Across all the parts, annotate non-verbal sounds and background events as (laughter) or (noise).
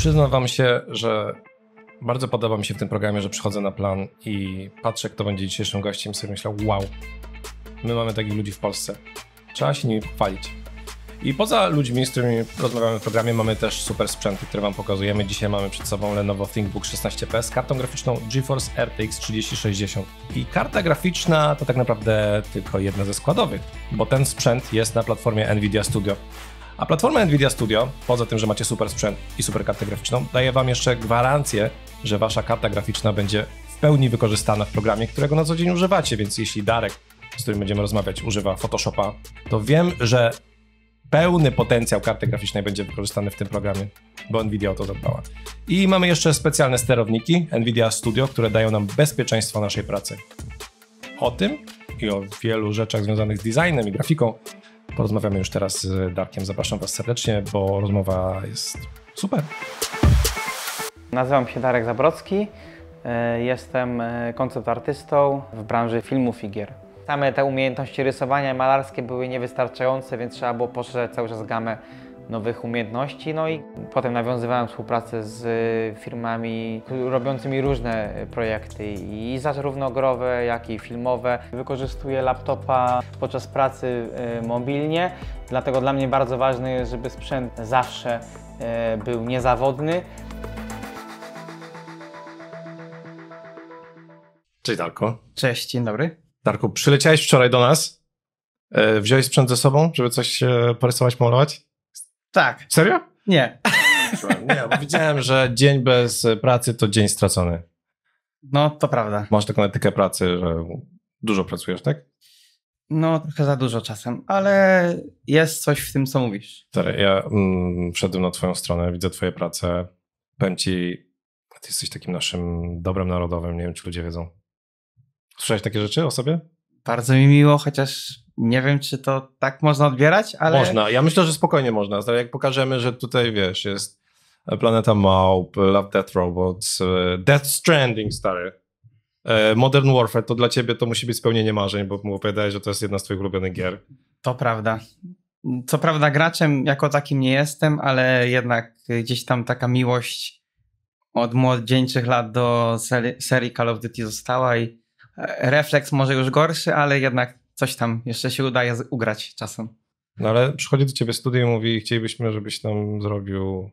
Przyznam wam się, że bardzo podoba mi się w tym programie, że przychodzę na plan i patrzę, kto będzie dzisiejszym gościem i sobie myślę, wow, my mamy takich ludzi w Polsce. Trzeba się nimi pochwalić. I poza ludźmi, z którymi rozmawiamy w programie, mamy też super sprzęty, które wam pokazujemy. Dzisiaj mamy przed sobą Lenovo ThinkBook 16P z kartą graficzną GeForce RTX 3060. I karta graficzna to tak naprawdę tylko jedna ze składowych, bo ten sprzęt jest na platformie Nvidia Studio. A platforma Nvidia Studio, poza tym, że macie super sprzęt i super kartę graficzną, daje Wam jeszcze gwarancję, że Wasza karta graficzna będzie w pełni wykorzystana w programie, którego na co dzień używacie, więc jeśli Darek, z którym będziemy rozmawiać, używa Photoshopa, to wiem, że pełny potencjał karty graficznej będzie wykorzystany w tym programie, bo Nvidia o to zadbała. I mamy jeszcze specjalne sterowniki Nvidia Studio, które dają nam bezpieczeństwo naszej pracy. O tym i o wielu rzeczach związanych z designem i grafiką Porozmawiamy już teraz z Darkiem. Zapraszam Was serdecznie, bo rozmowa jest super. Nazywam się Darek Zabrocki. E, jestem e, koncept artystą w branży filmów i gier. Same te umiejętności rysowania malarskie były niewystarczające, więc trzeba było poszerzać cały czas gamę nowych umiejętności. No i potem nawiązywałem współpracę z y, firmami robiącymi różne y, projekty i zarówno growe, jak i filmowe. Wykorzystuję laptopa podczas pracy y, mobilnie, dlatego dla mnie bardzo ważne jest, żeby sprzęt zawsze był niezawodny. Cześć Darko. Cześć, dzień dobry. Darku, przyleciałeś wczoraj do nas. E, wziąłeś sprzęt ze sobą, żeby coś e, porysować, pomalować? Tak. Serio? Nie. Nie, bo widziałem, że dzień bez e, pracy to dzień stracony. No, to prawda. Masz taką etykę pracy, że dużo pracujesz, tak? No, trochę za dużo czasem, ale jest coś w tym, co mówisz. Stary, ja mm, wszedłem na twoją stronę, widzę twoje prace. Powiem ci, ty jesteś takim naszym dobrem narodowym, nie wiem, czy ludzie wiedzą. Słyszałeś takie rzeczy o sobie? Bardzo mi miło, chociaż nie wiem, czy to tak można odbierać, ale... Można, ja myślę, że spokojnie można. Jak pokażemy, że tutaj, wiesz, jest Planeta Małp, Love Death Robots, e, Death Stranding, stary. E, Modern Warfare, to dla ciebie to musi być spełnienie marzeń, bo mu opowiadałeś, że to jest jedna z twoich ulubionych gier. To prawda. Co prawda graczem jako takim nie jestem, ale jednak gdzieś tam taka miłość od młodzieńczych lat do serii Call of Duty została i refleks może już gorszy, ale jednak coś tam jeszcze się udaje ugrać czasem. No ale przychodzi do ciebie studio i mówi, chcielibyśmy, żebyś nam zrobił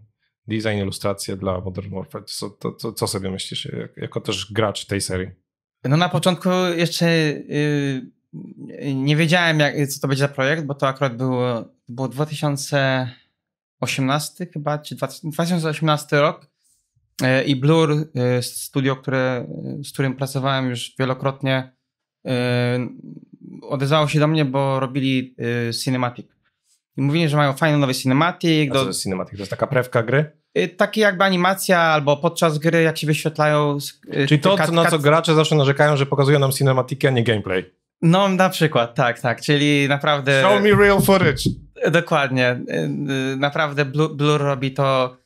design, ilustrację dla Modern Warfare. Co, to, to, co sobie myślisz jako też gracz tej serii? No na początku jeszcze y, nie wiedziałem, jak, co to będzie za projekt, bo to akurat było, było 2018 chyba, czy 20, 2018 rok E, I Blur, e, studio, które, z którym pracowałem już wielokrotnie, e, odezwało się do mnie, bo robili cinematic. I mówili, że mają fajny nowy cinematic. A co to jest cinematic? To jest taka prewka gry? Takie jakby animacja albo podczas gry, jak się wyświetlają... Czyli to, kat, na co gracze zawsze narzekają, że pokazują nam cinematiki, a nie gameplay. No, na przykład, tak, tak, czyli naprawdę... Show me real footage! Dokładnie. Naprawdę Blur, Blur robi to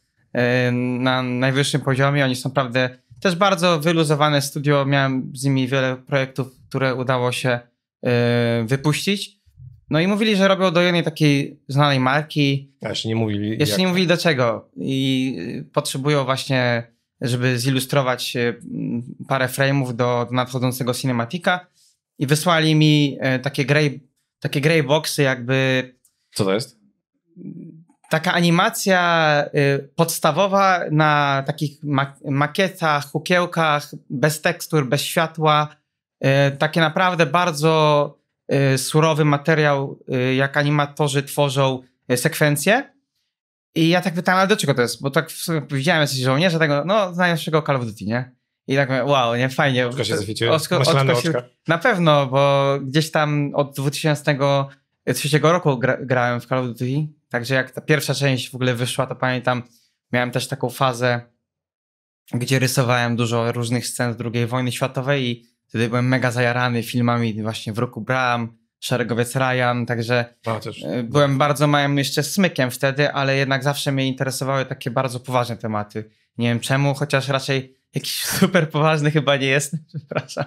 Y, na najwyższym poziomie. Oni są naprawdę też bardzo wyluzowane studio. Miałem z nimi wiele projektów, które udało się y, wypuścić. No i mówili, że robią do jednej takiej znanej marki. jeszcze nie mówili. Jeszcze jak... nie mówili do czego. I potrzebują właśnie, żeby zilustrować y, parę frame'ów do nadchodzącego cinematika. I wysłali mi takie grey, takie grey boxy jakby... Co to jest? taka animacja y, podstawowa na takich makietach, ukiełkach, bez tekstur, bez światła. Y, takie naprawdę bardzo y, surowy materiał, jak animatorzy tworzą sekwencje. I ja tak pytałem, ale do czego to jest? Bo tak widziałem jakiś żołnierza tego, no, z najnowszego Call of Duty, nie? I tak mówię, wow, nie, fajnie. Oczko się zaświeciły? na pewno, bo gdzieś tam od 2003 roku gra, grałem w Call of Duty Także jak ta pierwsza część w ogóle wyszła, to pamiętam, miałem też taką fazę, gdzie rysowałem dużo różnych scen z II wojny światowej i wtedy byłem mega zajarany filmami właśnie w roku Bram, Szeregowiec Ryan, także A, e, byłem bardzo małym jeszcze smykiem wtedy, ale jednak zawsze mnie interesowały takie bardzo poważne tematy. Nie wiem czemu, chociaż raczej jakiś (laughs) super poważny chyba nie jestem, (laughs) przepraszam.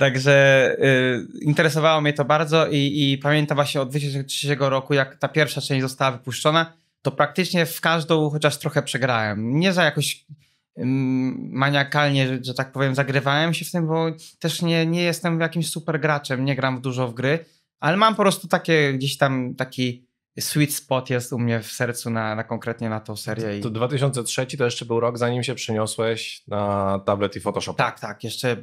Także y, interesowało mnie to bardzo i, i pamiętam właśnie od 2003 roku, jak ta pierwsza część została wypuszczona, to praktycznie w każdą chociaż trochę przegrałem. Nie za jakoś maniakalnie, że, że, tak powiem, zagrywałem się w tym, bo też nie, nie jestem jakimś super graczem, nie gram dużo w gry, ale mam po prostu takie gdzieś tam taki sweet spot jest u mnie w sercu na, na konkretnie na tą serię. To, to 2003 to jeszcze był rok, zanim się przeniosłeś na tablet i Photoshop. Tak, tak, jeszcze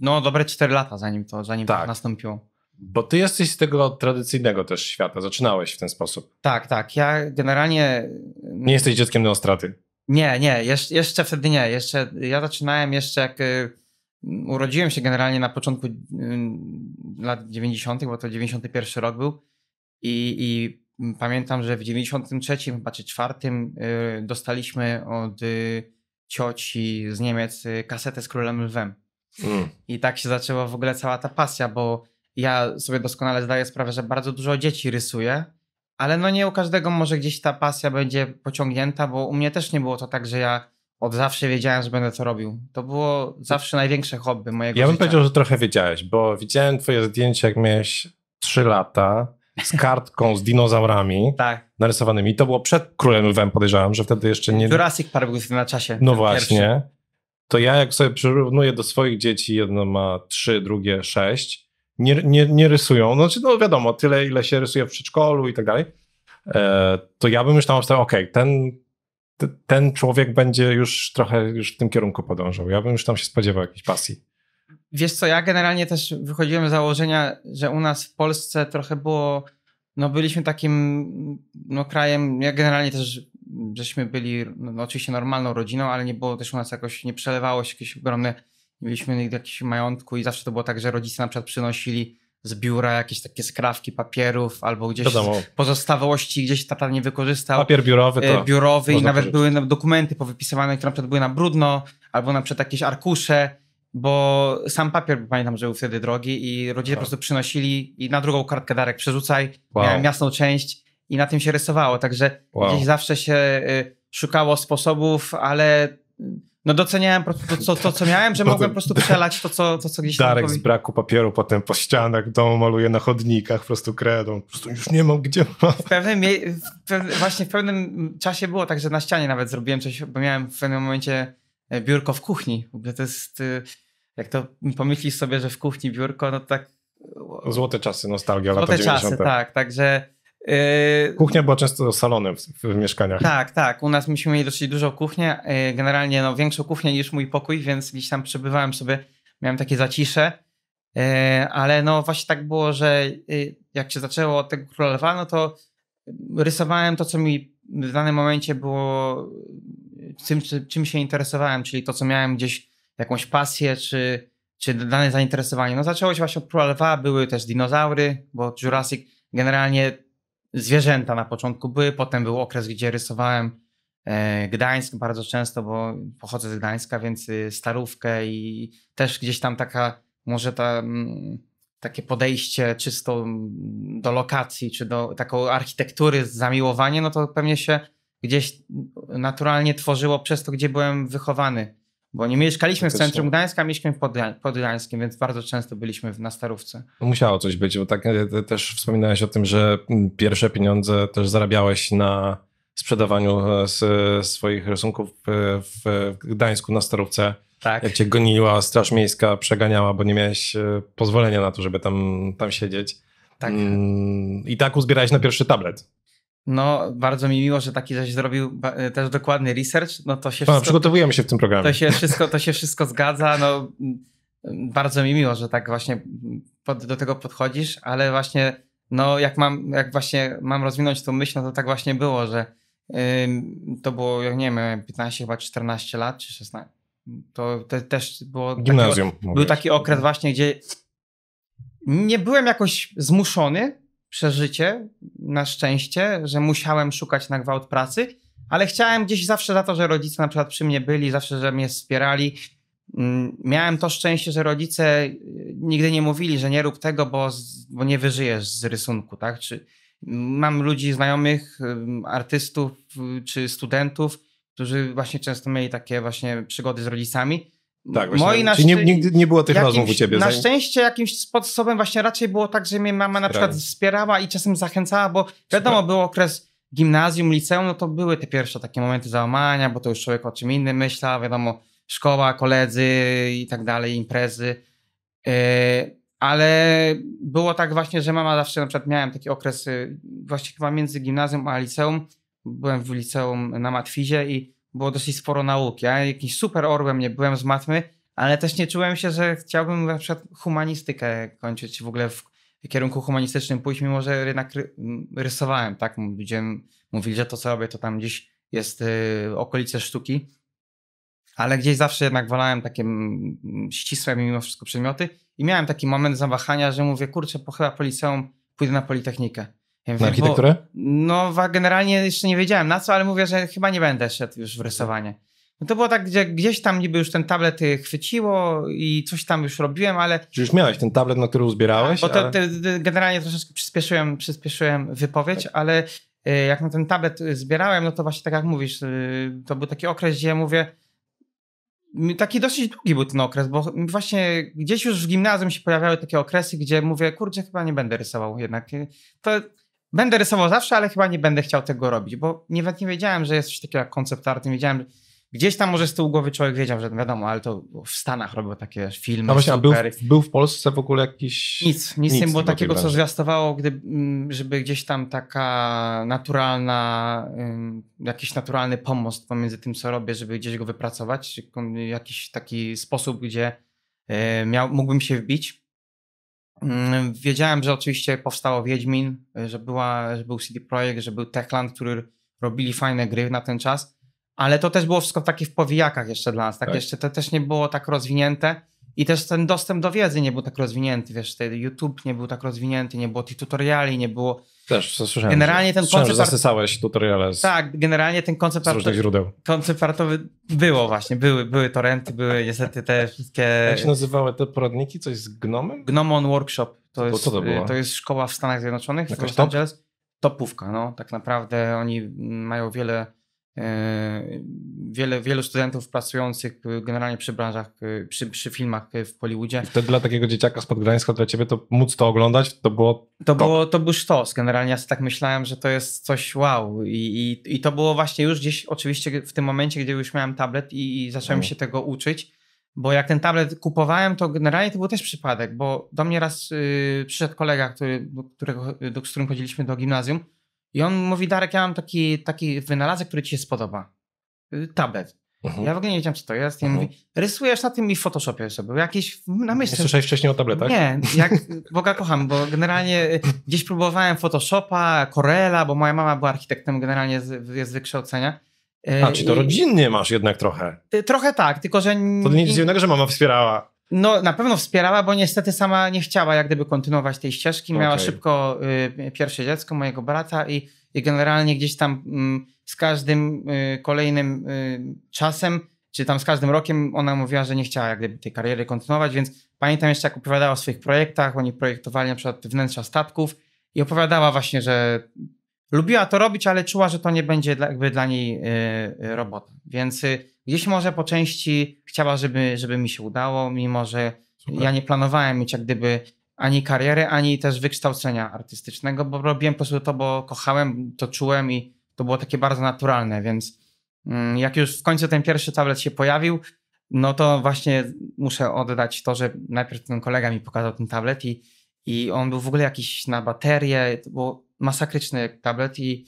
no dobre 4 lata zanim to, zanim tak. to nastąpiło. Bo ty jesteś z tego tradycyjnego też świata, zaczynałeś w ten sposób. Tak, tak, ja generalnie... Nie jesteś dzieckiem neostraty. Nie, nie, jeszcze, jeszcze wtedy nie, jeszcze ja zaczynałem jeszcze jak... Y, urodziłem się generalnie na początku y, lat 90., bo to 91 rok był i, i Mm, pamiętam, że w 93 chyba czy 4 y, dostaliśmy od y, cioci z Niemiec y, kasetę z Królem Lwem. Mm. I tak się zaczęła w ogóle cała ta pasja, bo ja sobie doskonale zdaję sprawę, że bardzo dużo dzieci rysuje, ale no nie u każdego może gdzieś ta pasja będzie pociągnięta, bo u mnie też nie było to tak, że ja od zawsze wiedziałem, że będę to robił. To było zawsze największe hobby mojego życia. Ja bym życia. powiedział, że trochę wiedziałeś, bo widziałem twoje zdjęcie, jak miałeś 3 lata z kartką, z dinozaurami tak. narysowanymi. To było przed Królem Lwem, podejrzewam, że wtedy jeszcze nie... Jurassic Park był na czasie. No właśnie. Pierwszy. To ja jak sobie przyrównuję do swoich dzieci, jedno ma trzy, drugie sześć, nie, nie, nie rysują, no, znaczy, no wiadomo, tyle ile się rysuje w przedszkolu i tak dalej, e, to ja bym już tam obstawiał, okej, okay, ten, ten człowiek będzie już trochę już w tym kierunku podążał. Ja bym już tam się spodziewał jakiejś pasji. Wiesz co, ja generalnie też wychodziłem z założenia, że u nas w Polsce trochę było, no byliśmy takim no, krajem, ja generalnie też żeśmy byli no, no oczywiście normalną rodziną, ale nie było też u nas jakoś, nie przelewało się jakieś ogromne, nie mieliśmy jakiegoś majątku i zawsze to było tak, że rodzice na przykład przynosili z biura jakieś takie skrawki papierów albo gdzieś Wiadomo. pozostałości, gdzieś tata nie wykorzystał. Papier biurowy e, to Biurowy i nawet były dokumenty powypisywane, które na przykład były na brudno albo na przykład jakieś arkusze bo sam papier, bo pamiętam, że był wtedy drogi i rodzice tak. po prostu przynosili i na drugą kartkę Darek przerzucaj, wow. miałem jasną część i na tym się rysowało, także wow. gdzieś zawsze się y, szukało sposobów, ale y, no doceniałem po to, co, to, co miałem, że mogłem po prostu przelać to, co, to, co gdzieś tam Darek z braku papieru potem po ścianach domu maluje na chodnikach po prostu kredą, po prostu już nie mam gdzie W pewnym, w pewnym, właśnie w pewnym czasie było tak, że na ścianie nawet zrobiłem coś, bo miałem w pewnym momencie E, biurko w kuchni. W ogóle to jest, y, jak to pomyślisz sobie, że w kuchni biurko, no tak... Złote czasy, nostalgia, Złote lata 90. czasy, tak, także... Yy... Kuchnia była często salonem w, w, mieszkaniach. Tak, tak. U nas myśmy mieli dosyć dużą kuchnię, y, generalnie no, większą kuchnię niż mój pokój, więc gdzieś tam przebywałem sobie, miałem takie zacisze, y, ale no właśnie tak było, że jak się zaczęło od tego królowa, no to rysowałem to, co mi w danym momencie było tym, czym się interesowałem, czyli to, co miałem gdzieś, jakąś pasję, czy, czy dane zainteresowanie. No zaczęło się właśnie od Króla 2, były też dinozaury, bo Jurassic, generalnie zwierzęta na początku były, potem był okres, gdzie rysowałem e, Gdańsk bardzo często, bo pochodzę z Gdańska, więc y, starówkę i też gdzieś tam taka, może ta, mm, takie podejście czysto mm, do lokacji, czy do taką architektury, zamiłowanie, no to pewnie się gdzieś naturalnie tworzyło przez to, gdzie byłem wychowany. Bo nie mieszkaliśmy w centrum Gdańska, mieszkaliśmy pod, pod Gdańskiem, więc bardzo często byliśmy na starówce. No, musiało coś być, bo tak e, e, też wspominałeś o tym, że mm, pierwsze pieniądze też zarabiałeś na sprzedawaniu e, swoich rysunków w Gdańsku na starówce. Tak. Jak cię goniła Straż Miejska, przeganiała, bo nie miałeś pozwolenia na to, żeby tam, tam siedzieć. Tak. Mm, I tak uzbierałeś na pierwszy tablet. No, bardzo mi miło, że taki żeś zrobił e, też dokładny research. No to się. Wszystko, przygotowujemy się w tym programie. To się wszystko, to się wszystko zgadza. No, mm, bardzo mi miło, że tak właśnie pod, do tego podchodzisz, ale właśnie, no, jak mam, jak właśnie mam rozwinąć tą myśl, no to tak właśnie było, że yy, to było, jak nie wiem, 15, chyba 14 lat, czy 16. To, to też było. Gimnazjum. Taki, był taki okres, właśnie, gdzie nie byłem jakoś zmuszony, przeżycie, na szczęście, że musiałem szukać na gwałt pracy, ale chciałem gdzieś zawsze za to, że rodzice na przykład przy mnie byli, zawsze, że mnie wspierali. Mm, miałem to szczęście, że rodzice y, nigdy nie mówili, że nie rób tego, bo, bo nie wyżyjesz z rysunku, tak? Czy mam ludzi znajomych, artystów y, czy studentów, którzy właśnie często mieli takie właśnie przygody z rodzicami, tak, właśnie. Moi na Czyli nie, nigdy nie było tych jakimś, rozmów u ciebie. Na tak? szczęście jakimś sposobem właśnie raczej było tak, że mnie mama na przykład wspierała i czasem zachęcała, bo wiadomo, Super. był okres gimnazjum, liceum, no to były te pierwsze takie momenty załamania, bo to już człowiek o czym innym myślał, wiadomo, szkoła, koledzy i tak dalej, imprezy. Yy, ale było tak właśnie, że mama zawsze na przykład miałem taki okres y, właśnie chyba między gimnazjum a liceum. Byłem w liceum na matwizie i było dosyć sporo nauki. Ja jakimś super orłem nie byłem z matmy, ale też nie czułem się, że chciałbym na przykład humanistykę kończyć w ogóle w kierunku humanistycznym pójść, mimo że jednak rysowałem, tak? Ludzie mówili, że to co robię to tam gdzieś jest y, okolice sztuki, ale gdzieś zawsze jednak wolałem takie ścisłe mimo wszystko przedmioty i miałem taki moment zawahania, że mówię, kurczę, po chyba po liceum pójdę na Politechnikę. Ja na architekturę? Bo, no generalnie jeszcze nie wiedziałem na co, ale mówię, że chyba nie będę szedł już w rysowanie. No to było tak, gdzie gdzieś tam niby już ten tablet y, chwyciło i coś tam już robiłem, ale... Czy już miałeś ten tablet, na który uzbierałeś? Bo to, ale... generalnie troszeczkę przyspieszyłem, przyspieszyłem wypowiedź, tak. ale y, jak na ten tablet zbierałem, no to właśnie tak jak mówisz, y, to był taki okres, gdzie ja mówię, taki dosyć długi był ten okres, bo właśnie gdzieś już w gimnazjum się pojawiały takie okresy, gdzie mówię, kurczę, chyba nie będę rysował jednak. To Będę rysował zawsze, ale chyba nie będę chciał tego robić, bo nawet nie wiedziałem, że jest coś takiego jak koncept art, nie wiedziałem, gdzieś tam może z tyłu głowy człowiek wiedział, że wiadomo, ale to w Stanach robił takie filmy. No właśnie, a był, był, w Polsce w ogóle jakiś... Nic, nic, nic nie było takiego, co zwiastowało, gdy, mm, żeby gdzieś tam taka naturalna, jakiś naturalny pomost pomiędzy tym, co robię, żeby gdzieś go wypracować, jakiś taki sposób, gdzie e, miał, mógłbym się wbić. Mm, wiedziałem, że oczywiście powstało Wiedźmin, że, była, że był CD Projekt, że był Techland, który robili fajne gry na ten czas, ale to też było wszystko takie w powijakach jeszcze dla nas, tak, tak. jeszcze to też nie było tak rozwinięte i też ten dostęp do wiedzy nie był tak rozwinięty, wiesz, YouTube nie był tak rozwinięty, nie było tych tutoriali, nie było... Też słyszałem, generalnie ten słyszałem, koncept że zasysałeś tutoriale z... Tak, generalnie ten koncept z różnych źródeł. Koncept artowy było właśnie, były, były torenty, były niestety te wszystkie... Jak się nazywały te poradniki? Coś z Gnomem? Gnomon Workshop. To jest, to, było? Y, to jest szkoła w Stanach Zjednoczonych, Jakoś w Los Angeles. Top? Topówka, no. Tak naprawdę oni mają wiele E, wiele, wielu studentów pracujących generalnie przy branżach, e, przy, przy filmach e, w Hollywoodzie. To wtedy dla takiego dzieciaka spod Gdańska, dla ciebie, to móc to oglądać, to było... To, było, to był sztos. Generalnie ja tak myślałem, że to jest coś wow. I, i, i to było właśnie już gdzieś, oczywiście w tym momencie, gdzie już miałem tablet i, i zacząłem no. się tego uczyć. Bo jak ten tablet kupowałem, to generalnie to był też przypadek, bo do mnie raz yy, przyszedł kolega, który, do którego, do, z którym chodziliśmy do gimnazjum, i on mówi, Darek, ja mam taki, taki wynalazek, który ci się spodoba. Y, tablet. Mhm. Ja w ogóle nie wiedziałem, co to jest. I mhm. mówi, rysujesz na tym i w Photoshopie sobie. Jakieś namysł. Nie słyszałeś wcześniej o tabletach? Nie, jak (laughs) Boga kocham, bo generalnie y, gdzieś próbowałem Photoshopa, Corela, bo moja mama była architektem, generalnie z, jest z wykształcenia. Y, A, czy to rodzinnie masz jednak trochę? Trochę tak, tylko że... To nic dziwnego, że mama wspierała. No, na pewno wspierała, bo niestety sama nie chciała jak gdyby kontynuować tej ścieżki. Miała okay. szybko y, pierwsze dziecko, mojego brata i, i generalnie gdzieś tam y, z każdym y, kolejnym y, czasem, czy tam z każdym rokiem ona mówiła, że nie chciała jak gdyby tej kariery kontynuować, więc pamiętam jeszcze jak opowiadała o swoich projektach, oni projektowali na przykład wnętrza statków i opowiadała właśnie, że lubiła to robić, ale czuła, że to nie będzie dla, jakby dla niej y, y, robota. Więc Gdzieś może po części chciała, żeby, żeby mi się udało, mimo że Super. ja nie planowałem mieć jak gdyby ani kariery, ani też wykształcenia artystycznego, bo robiłem po prostu to, bo kochałem, to czułem i to było takie bardzo naturalne, więc mm, jak już w końcu ten pierwszy tablet się pojawił, no to właśnie muszę oddać to, że najpierw ten kolega mi pokazał ten tablet i, i on był w ogóle jakiś na baterię, to był masakryczny tablet i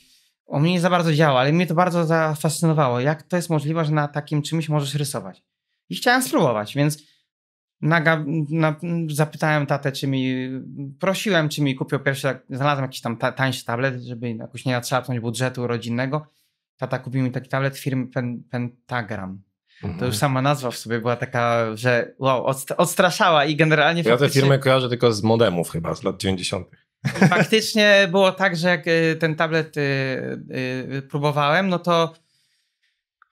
on mnie nie za bardzo działa, ale mnie to bardzo zafascynowało, jak to jest możliwe, że na takim czymś możesz rysować. I chciałem spróbować, więc naga, na, zapytałem tatę, czy mi, prosiłem, czy mi kupił pierwszy, tak, znalazłem jakiś tam ta, tańszy tablet, żeby jakoś nie natrzapnąć budżetu rodzinnego. Tata kupił mi taki tablet firmy Pen, Pentagram. Mhm. To już mhm. sama nazwa w sobie była taka, że wow, odstraszała i generalnie. Ja tę firmę kojarzę tylko z modemów chyba z lat 90 faktycznie było tak, że jak y, ten tablet y, y, próbowałem, no to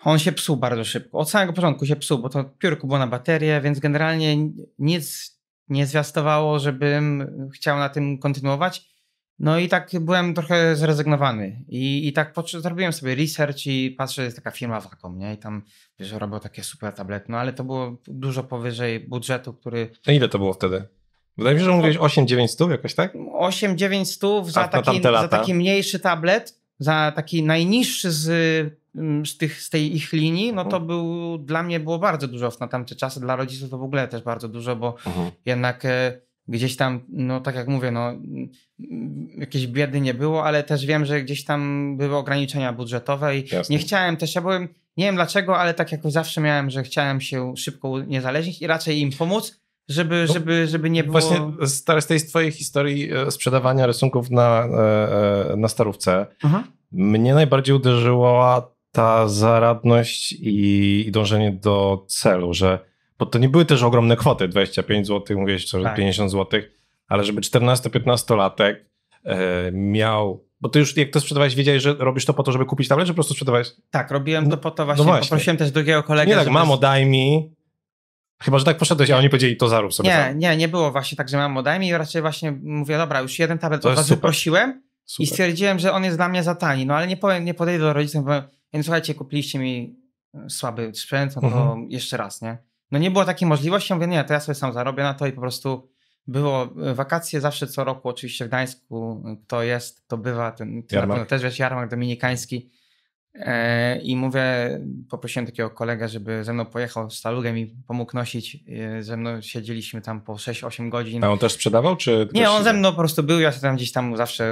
on się psuł bardzo szybko. Od samego początku się psuł, bo to piórko było na baterię, więc generalnie nic nie zwiastowało, żebym chciał na tym kontynuować. No i tak byłem trochę zrezygnowany. I, i tak zrobiłem sobie research i patrzę, jest taka firma Wacom, nie? I tam, wiesz, robią takie super tablety, no ale to było dużo powyżej budżetu, który... A ile to było wtedy? Wydaje mi się, że mówiłeś 8-9 stów jakoś, tak? 8-9 stów za, taki, za taki mniejszy tablet, za taki najniższy z, mm, z, tych, z tej ich linii, no to mhm. był, dla mnie było bardzo dużo na tamte czasy, dla rodziców to w ogóle też bardzo dużo, bo mhm. jednak e, gdzieś tam, no tak jak mówię, no mm, jakieś biedy nie było, ale też wiem, że gdzieś tam były ograniczenia budżetowe i Jasne. nie chciałem też, ja byłem, nie wiem dlaczego, ale tak jak zawsze miałem, że chciałem się szybko niezależnić i raczej im pomóc, żeby, no, żeby, żeby nie było... Właśnie z tej twojej historii e, sprzedawania rysunków na, e, e, na starówce, mhm. mnie najbardziej uderzyła ta zaradność i, i dążenie do celu, że bo to nie były też ogromne kwoty, 25 zł, mówisz, tak. 50 zł, ale żeby 14-15-latek miał bo ty już jak to sprzedawałeś, wiedziałeś, że robisz to po to, żeby kupić tablet, czy po prostu sprzedawałeś? Tak, robiłem to po to no właśnie. No właśnie. Poprosiłem też drugiego kolegę. Nie tak, żeby... mamo, daj mi. Chyba, że tak poszedłeś, a oni powiedzieli, to zarób sobie. Nie, tam. nie, nie było właśnie tak, że mam modem i raczej właśnie mówię, dobra, już jeden tablet od razu prosiłem super. i stwierdziłem, że on jest dla mnie za tani, no ale nie, powiem, nie podejdę do rodziców, bo więc słuchajcie, kupiliście mi e, słaby sprzęt, no to mhm. jeszcze raz, nie? No nie było takiej możliwości, mówię, nie, to ja sobie sam zarobię na to i po prostu było e, wakacje zawsze co roku, oczywiście w Gdańsku e, kto jest, to bywa, ten, ten też wiesz, jarmark dominikański E, I mówię, poprosiłem takiego kolegę, żeby ze mną pojechał z talugiem i pomógł nosić. E, ze mną siedzieliśmy tam po 6-8 godzin. A on też sprzedawał? czy Nie, on ze mną po prostu był, ja się tam gdzieś tam zawsze e,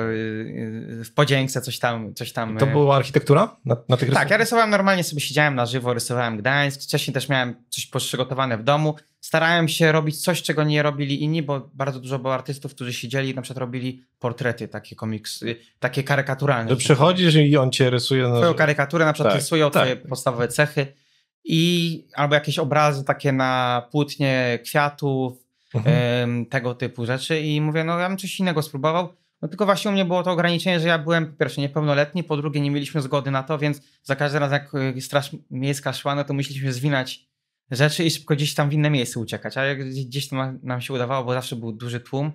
w podziękce coś tam... Coś tam... To była architektura na, na tych Tak, ja rysowałem normalnie, sobie siedziałem na żywo, rysowałem Gdańsk. Wcześniej też miałem coś przygotowane w domu starałem się robić coś, czego nie robili inni, bo bardzo dużo było artystów, którzy siedzieli i na przykład robili portrety takie komiksy, y, takie karykaturalne. To przychodzisz i on cię rysuje. Na... Twoją karykaturę na przykład tak, rysują tak. twoje podstawowe cechy i albo jakieś obrazy takie na płótnie kwiatów, mhm. tego typu rzeczy i mówię, no ja bym coś innego spróbował. No tylko właśnie u mnie było to ograniczenie, że ja byłem po pierwsze niepełnoletni, po drugie nie mieliśmy zgody na to, więc za każdym razem jak y, Straż Miejska szła, no to musieliśmy zwinać rzeczy i szybko gdzieś tam w inne miejsce uciekać, ale gdzieś to nam się udawało, bo zawsze był duży tłum.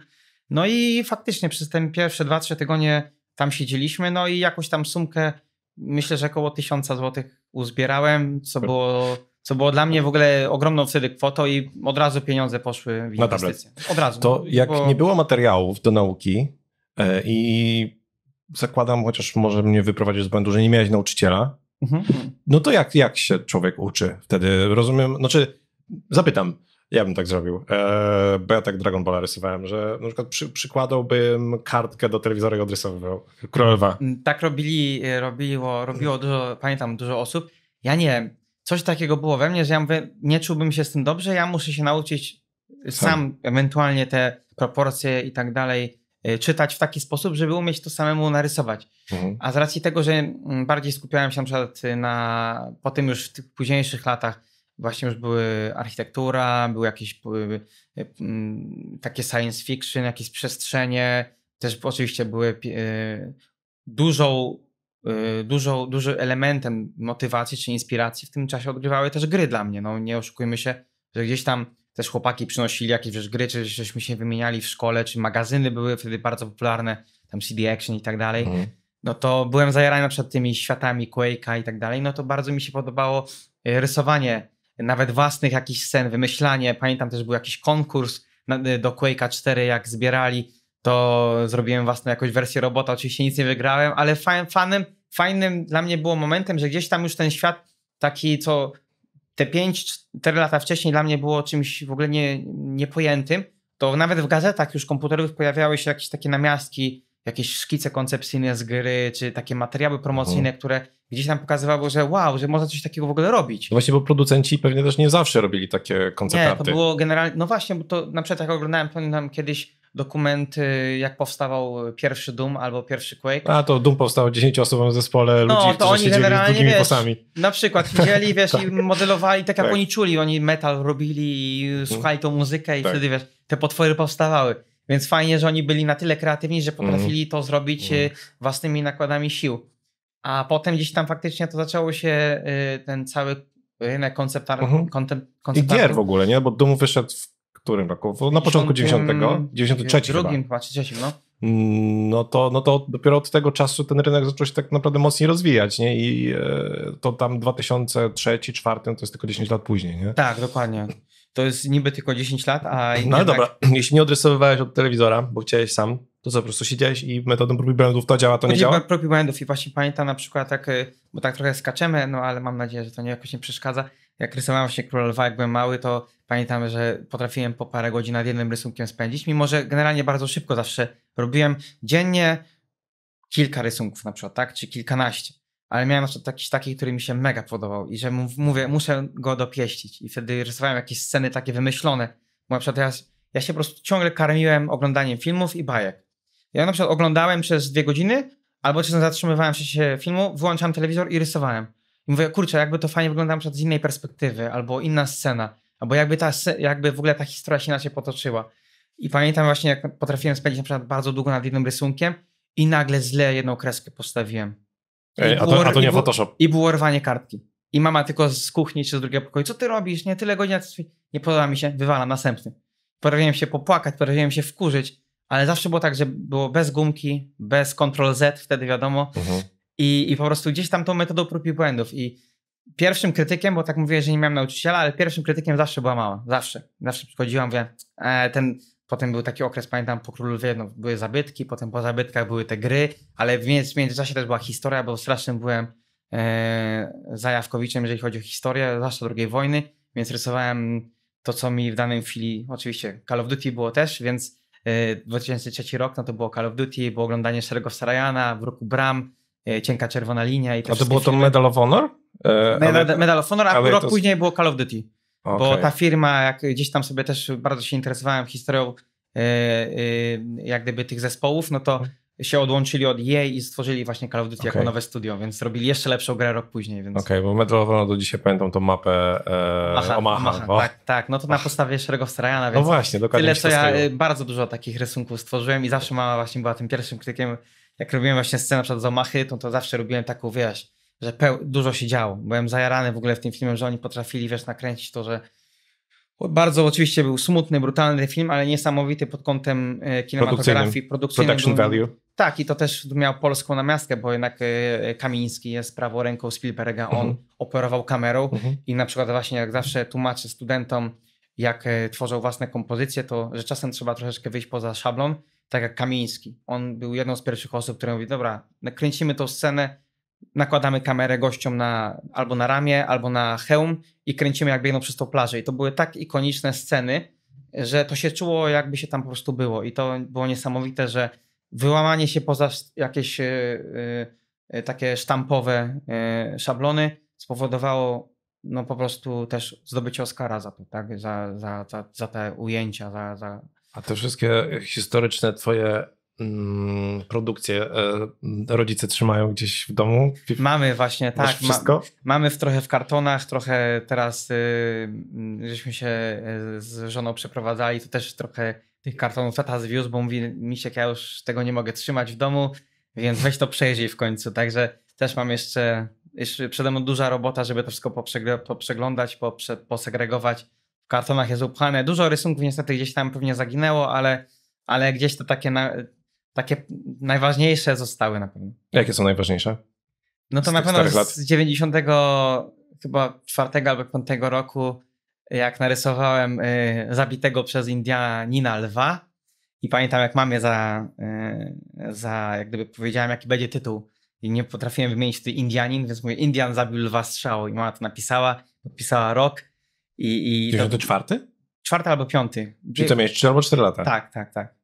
No i faktycznie przez te pierwsze dwa, trzy tygodnie tam siedzieliśmy, no i jakąś tam sumkę, myślę, że około tysiąca złotych uzbierałem, co było co było dla mnie w ogóle ogromną wtedy kwotą i od razu pieniądze poszły w inwestycje. Od razu. To no, jak bo... nie było materiałów do nauki e, i zakładam, chociaż może mnie wyprowadzić z błędu, że nie miałeś nauczyciela, Mhm. No to jak, jak się człowiek uczy wtedy? Rozumiem, znaczy zapytam, ja bym tak zrobił, eee, bo ja tak Dragon Ball rysowałem, że na przykład przy, przykładałbym kartkę do telewizora i odrysowywał królowa. Mm, tak robili, e, robiło, robiło dużo, pamiętam, dużo osób. Ja nie coś takiego było we mnie, że ja mówię, nie czułbym się z tym dobrze, ja muszę się nauczyć sam, tak. sam ewentualnie te proporcje i tak dalej Y, czytać w taki sposób, żeby umieć to samemu narysować. Mhm. A z racji tego, że mm, bardziej skupiałem się na przykład y, na, po tym już w tych późniejszych latach, właśnie już były architektura, były jakieś były, y, mm, takie science fiction, jakieś przestrzenie, też oczywiście były dużą, dużą, dużym elementem motywacji czy inspiracji w tym czasie odgrywały też gry dla mnie. No nie oszukujmy się, że gdzieś tam też chłopaki przynosili jakieś wiesz, gry, czy żeśmy się wymieniali w szkole, czy magazyny były wtedy bardzo popularne, tam CD Action i tak dalej. Mm. No to byłem zajarany na tymi światami Quake'a i tak dalej. No to bardzo mi się podobało e, rysowanie nawet własnych jakichś scen, wymyślanie. Pamiętam też był jakiś konkurs e, do Quake'a 4, jak zbierali, to zrobiłem własną jakąś wersję robota. Oczywiście nic nie wygrałem, ale fan, fanem, fajnym dla mnie było momentem, że gdzieś tam już ten świat taki, co te 5-4 lata wcześniej dla mnie było czymś w ogóle nie, niepojętym, to nawet w gazetach już komputerowych pojawiały się jakieś takie namiastki, jakieś szkice koncepcyjne z gry, czy takie materiały promocyjne, mhm. które gdzieś tam pokazywały, że wow, że można coś takiego w ogóle robić. No właśnie, bo producenci pewnie też nie zawsze robili takie koncepty. Nie, to było generalnie, no właśnie, bo to na przykład jak oglądałem, pamiętam kiedyś dokumenty, jak powstawał pierwszy Doom albo pierwszy Quake. A to Doom powstał 10 osobom w zespole no, ludzi, to którzy oni generalnie, z wiesz, posami. Na przykład siedzieli, (laughs) wiesz, tak. i modelowali tak jak tak. oni czuli, oni metal robili i słuchali tą muzykę i tak. wtedy, wiesz, te potwory powstawały. Więc fajnie, że oni byli na tyle kreatywni, że mhm. potrafili mm. to zrobić mm. własnymi nakładami sił. A potem gdzieś tam faktycznie to zaczęło się y, ten cały rynek konceptarny. Mhm. I gier w ogóle, nie? Bo Doom wyszedł w którym roku? Na początku 90, 93 drugim, chyba. no. Mm, no to, no to dopiero od tego czasu ten rynek zaczął się tak naprawdę mocniej rozwijać, nie? I e, to tam 2003, 2004 no to jest tylko 10 lat później, nie? Tak, dokładnie. To jest niby tylko 10 lat, a. No ale dobra, jeśli nie odrysowywałeś od telewizora, bo chciałeś sam, to co, po prostu siedziałeś i metodą błędów to działa, to nie znaczy, działa? propibandów i właśnie pamiętam na przykład tak, bo tak trochę skaczemy, no ale mam nadzieję, że to nie jakoś nie przeszkadza jak rysowałem właśnie Króla Lwa, jak byłem mały, to pamiętam, że potrafiłem po parę godzin nad jednym rysunkiem spędzić, mimo że generalnie bardzo szybko zawsze robiłem dziennie kilka rysunków na przykład, tak, czy kilkanaście. Ale miałem na przykład jakiś taki, który mi się mega podobał i że mówię, muszę go dopieścić. I wtedy rysowałem jakieś sceny takie wymyślone. Bo na przykład ja, ja się po prostu ciągle karmiłem oglądaniem filmów i bajek. Ja na przykład oglądałem przez dwie godziny, albo czasem zatrzymywałem się filmu, wyłączałem telewizor i rysowałem. I mówię, kurczę, jakby to fajnie wyglądało z innej perspektywy, albo inna scena, albo jakby, ta, jakby w ogóle ta historia się inaczej potoczyła. I pamiętam właśnie, jak potrafiłem spędzić na przykład bardzo długo nad jednym rysunkiem i nagle źle jedną kreskę postawiłem. Ej, a, to, a, to, nie i Photoshop. I było rwanie kartki. I mama tylko z kuchni czy z drugiego pokoju, co ty robisz, nie, tyle godzin, nie podoba mi się, wywalam, następny. Potrafiłem się popłakać, potrafiłem się wkurzyć, ale zawsze było tak, że było bez gumki, bez Ctrl Z, wtedy wiadomo, mhm. I, I po prostu gdzieś tam tą metodą prób i błędów. I pierwszym krytykiem, bo tak mówię, że nie miałem nauczyciela, ale pierwszym krytykiem zawsze była mama. Zawsze. Zawsze przychodziłam, mówię, e, ten, potem był taki okres, pamiętam, po Królu Lwie, no, były zabytki, potem po zabytkach były te gry, ale w międzyczasie też była historia, bo strasznym byłem e, zajawkowiczem, jeżeli chodzi o historię, zwłaszcza II wojny, więc rysowałem to, co mi w danej chwili, oczywiście Call of Duty było też, więc e, 2003 rok, no to było Call of Duty, było oglądanie Szerego Sarajana, w roku Bram, E, cienka Czerwona Linia i te A to było to firmy. Medal of Honor? E, Medal, ale... Medal of Honor, a rok to... później było Call of Duty. Okay. Bo ta firma, jak gdzieś tam sobie też bardzo się interesowałem historią e, e, jak gdyby tych zespołów, no to mhm. się odłączyli od jej i stworzyli właśnie Call of Duty okay. jako nowe studio, więc zrobili jeszcze lepszą grę rok później. Więc... Okej, okay, bo Medal of Honor do dzisiaj pamiętam tą mapę e, Omaha. Omaha bo... No. tak, tak, no to na podstawie Szerego Strajana, no więc no właśnie, dokładnie tyle, co ja e, bardzo dużo takich rysunków stworzyłem i zawsze mama właśnie była tym pierwszym krytykiem jak robiłem właśnie scenę przed zamachy, to, to zawsze robiłem taką, wiesz, że dużo się działo. Byłem zajarany w ogóle w tym filmie, że oni potrafili, wiesz, nakręcić to, że bardzo oczywiście był smutny, brutalny film, ale niesamowity pod kątem e, kinematografii, produkcyjnym. Production był... value. Tak, i to też miał polską namiastkę, bo jednak e, Kamiński jest prawą ręką Spielberga, on uh mhm. -huh. operował kamerą uh mhm. -huh. i na przykład właśnie jak zawsze tłumaczy studentom, jak e, tworzą własne kompozycje, to że czasem trzeba troszeczkę wyjść poza szablon tak jak Kamiński. On był jedną z pierwszych osób, które mówi, dobra, kręcimy tą scenę, nakładamy kamerę gościom na, albo na ramię, albo na hełm i kręcimy jak biegną przez tą plażę. I to były tak ikoniczne sceny, że to się czuło jakby się tam po prostu było. I to było niesamowite, że wyłamanie się poza jakieś e, e, takie sztampowe e, szablony spowodowało no po prostu też zdobycie Oscara za to, tak? za, za, za, za te ujęcia, za, za a te wszystkie historyczne twoje mm, produkcje e, rodzice trzymają gdzieś w domu? Mamy właśnie, Masz tak. Wszystko? Ma, mamy w trochę w kartonach, trochę teraz y, mm, żeśmy się e, z żoną przeprowadzali, to też trochę tych kartonów tata zwiózł, bo mówi się ja już tego nie mogę trzymać w domu, więc weź to przejrzyj w końcu. Także też mam jeszcze, jeszcze przede mną duża robota, żeby to wszystko poprzeglądać, poprze, posegregować w kartonach jest upchane. Dużo rysunków niestety gdzieś tam pewnie zaginęło, ale, ale gdzieś to takie, na, takie najważniejsze zostały na pewno. Jakie są najważniejsze? No to z na pewno z, lat? 90 chyba czwartego albo piątego roku, jak narysowałem y, zabitego przez Indianina lwa i pamiętam jak mamie za, y, za jak gdyby powiedziałem jaki będzie tytuł i nie potrafiłem wymienić ty Indianin, więc mówię Indian zabił lwa strzału i mama to napisała, podpisała rok i, i 94? Tak- to, czwarty albo piąty. Czyli to miałeś 3 albo 4 lata. Tak, tak, tak.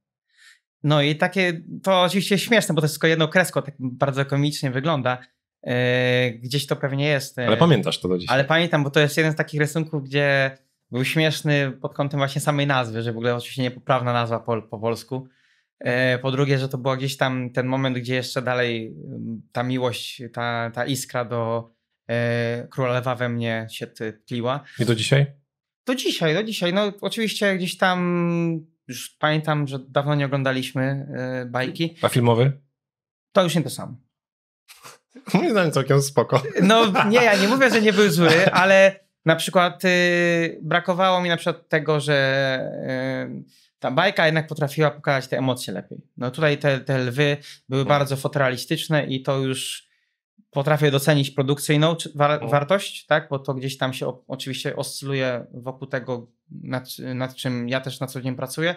No i takie, to oczywiście śmieszne, bo to jest tylko jedno kresko, tak bardzo komicznie wygląda. E, gdzieś to pewnie jest. E, ale pamiętasz to do dzisiaj. Ale pamiętam, bo to jest jeden z takich rysunków, gdzie był śmieszny pod kątem właśnie samej nazwy, że w ogóle oczywiście niepoprawna nazwa po, po polsku. E, po drugie, że to był gdzieś tam ten moment, gdzie jeszcze dalej mm, ta miłość, ta, ta iskra do, E, Królewa we mnie się tliła. I do dzisiaj? Do dzisiaj, do dzisiaj. No oczywiście gdzieś tam już pamiętam, że dawno nie oglądaliśmy e, bajki. A filmowy? To już nie to samo. (laughs) Moim zdaniem całkiem spoko. No nie, ja nie mówię, że nie był zły, (laughs) ale na przykład y, brakowało mi na przykład tego, że y, ta bajka jednak potrafiła pokazać te emocje lepiej. No tutaj te, te lwy były tak. bardzo fotorealistyczne i to już potrafię docenić produkcyjną wa wartość, tak? bo to gdzieś tam się oczywiście oscyluje wokół tego, nad, nad, czym ja też na co dzień pracuję,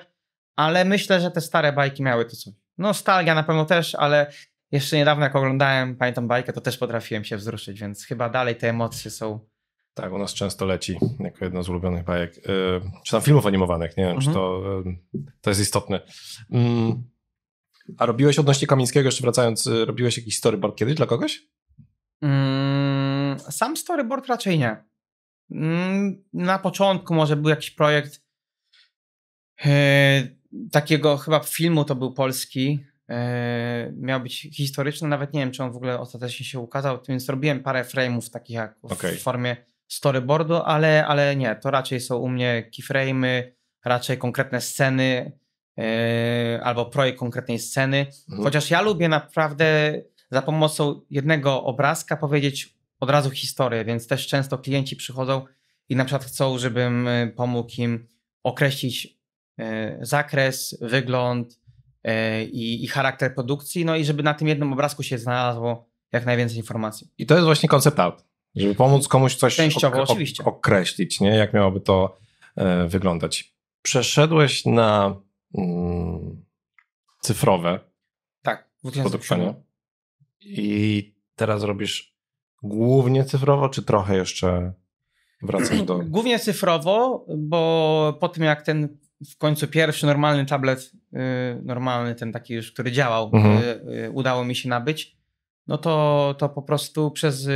ale myślę, że te stare bajki miały to coś. Nostalgia na pewno też, ale jeszcze niedawno jak oglądałem, pamiętam bajkę, to też potrafiłem się wzruszyć, więc chyba dalej te emocje są. Tak, u nas często leci jako jedna z ulubionych bajek, yy, czy tam filmów animowanych, nie wiem, mhm. czy to, yy, to jest istotne. Yy. A robiłeś odnośnie Kamińskiego, jeszcze wracając, y, robiłeś jakiś storyboard kiedyś dla kogoś? Mm, sam storyboard raczej nie. Mm, na początku może był jakiś projekt e, takiego chyba filmu, to był polski. E, miał być historyczny, nawet nie wiem, czy on w ogóle ostatecznie się ukazał, więc robiłem parę frame'ów takich jak okay. w formie storyboardu, ale, ale nie, to raczej są u mnie keyframe'y, raczej konkretne sceny yy, albo projekt konkretnej sceny. Mhm. Chociaż ja lubię naprawdę za pomocą jednego obrazka powiedzieć od razu historię, więc też często klienci przychodzą i na przykład chcą, żebym y, pomógł im określić y, zakres, wygląd y, i, i charakter produkcji, no i żeby na tym jednym obrazku się znalazło jak najwięcej informacji. I to jest właśnie koncept art, żeby pomóc komuś coś ok oczywiście. określić, nie? jak miałoby to e, wyglądać. Przeszedłeś na mm, cyfrowe tak, w 2007. I teraz robisz głównie cyfrowo, czy trochę jeszcze wracasz do. (clears throat) Głównie cyfrowo, bo po tym jak ten w końcu pierwszy normalny tablet, y, normalny ten taki już, który działał, mhm. Y, y, udało mi się nabyć, no to, to po prostu przez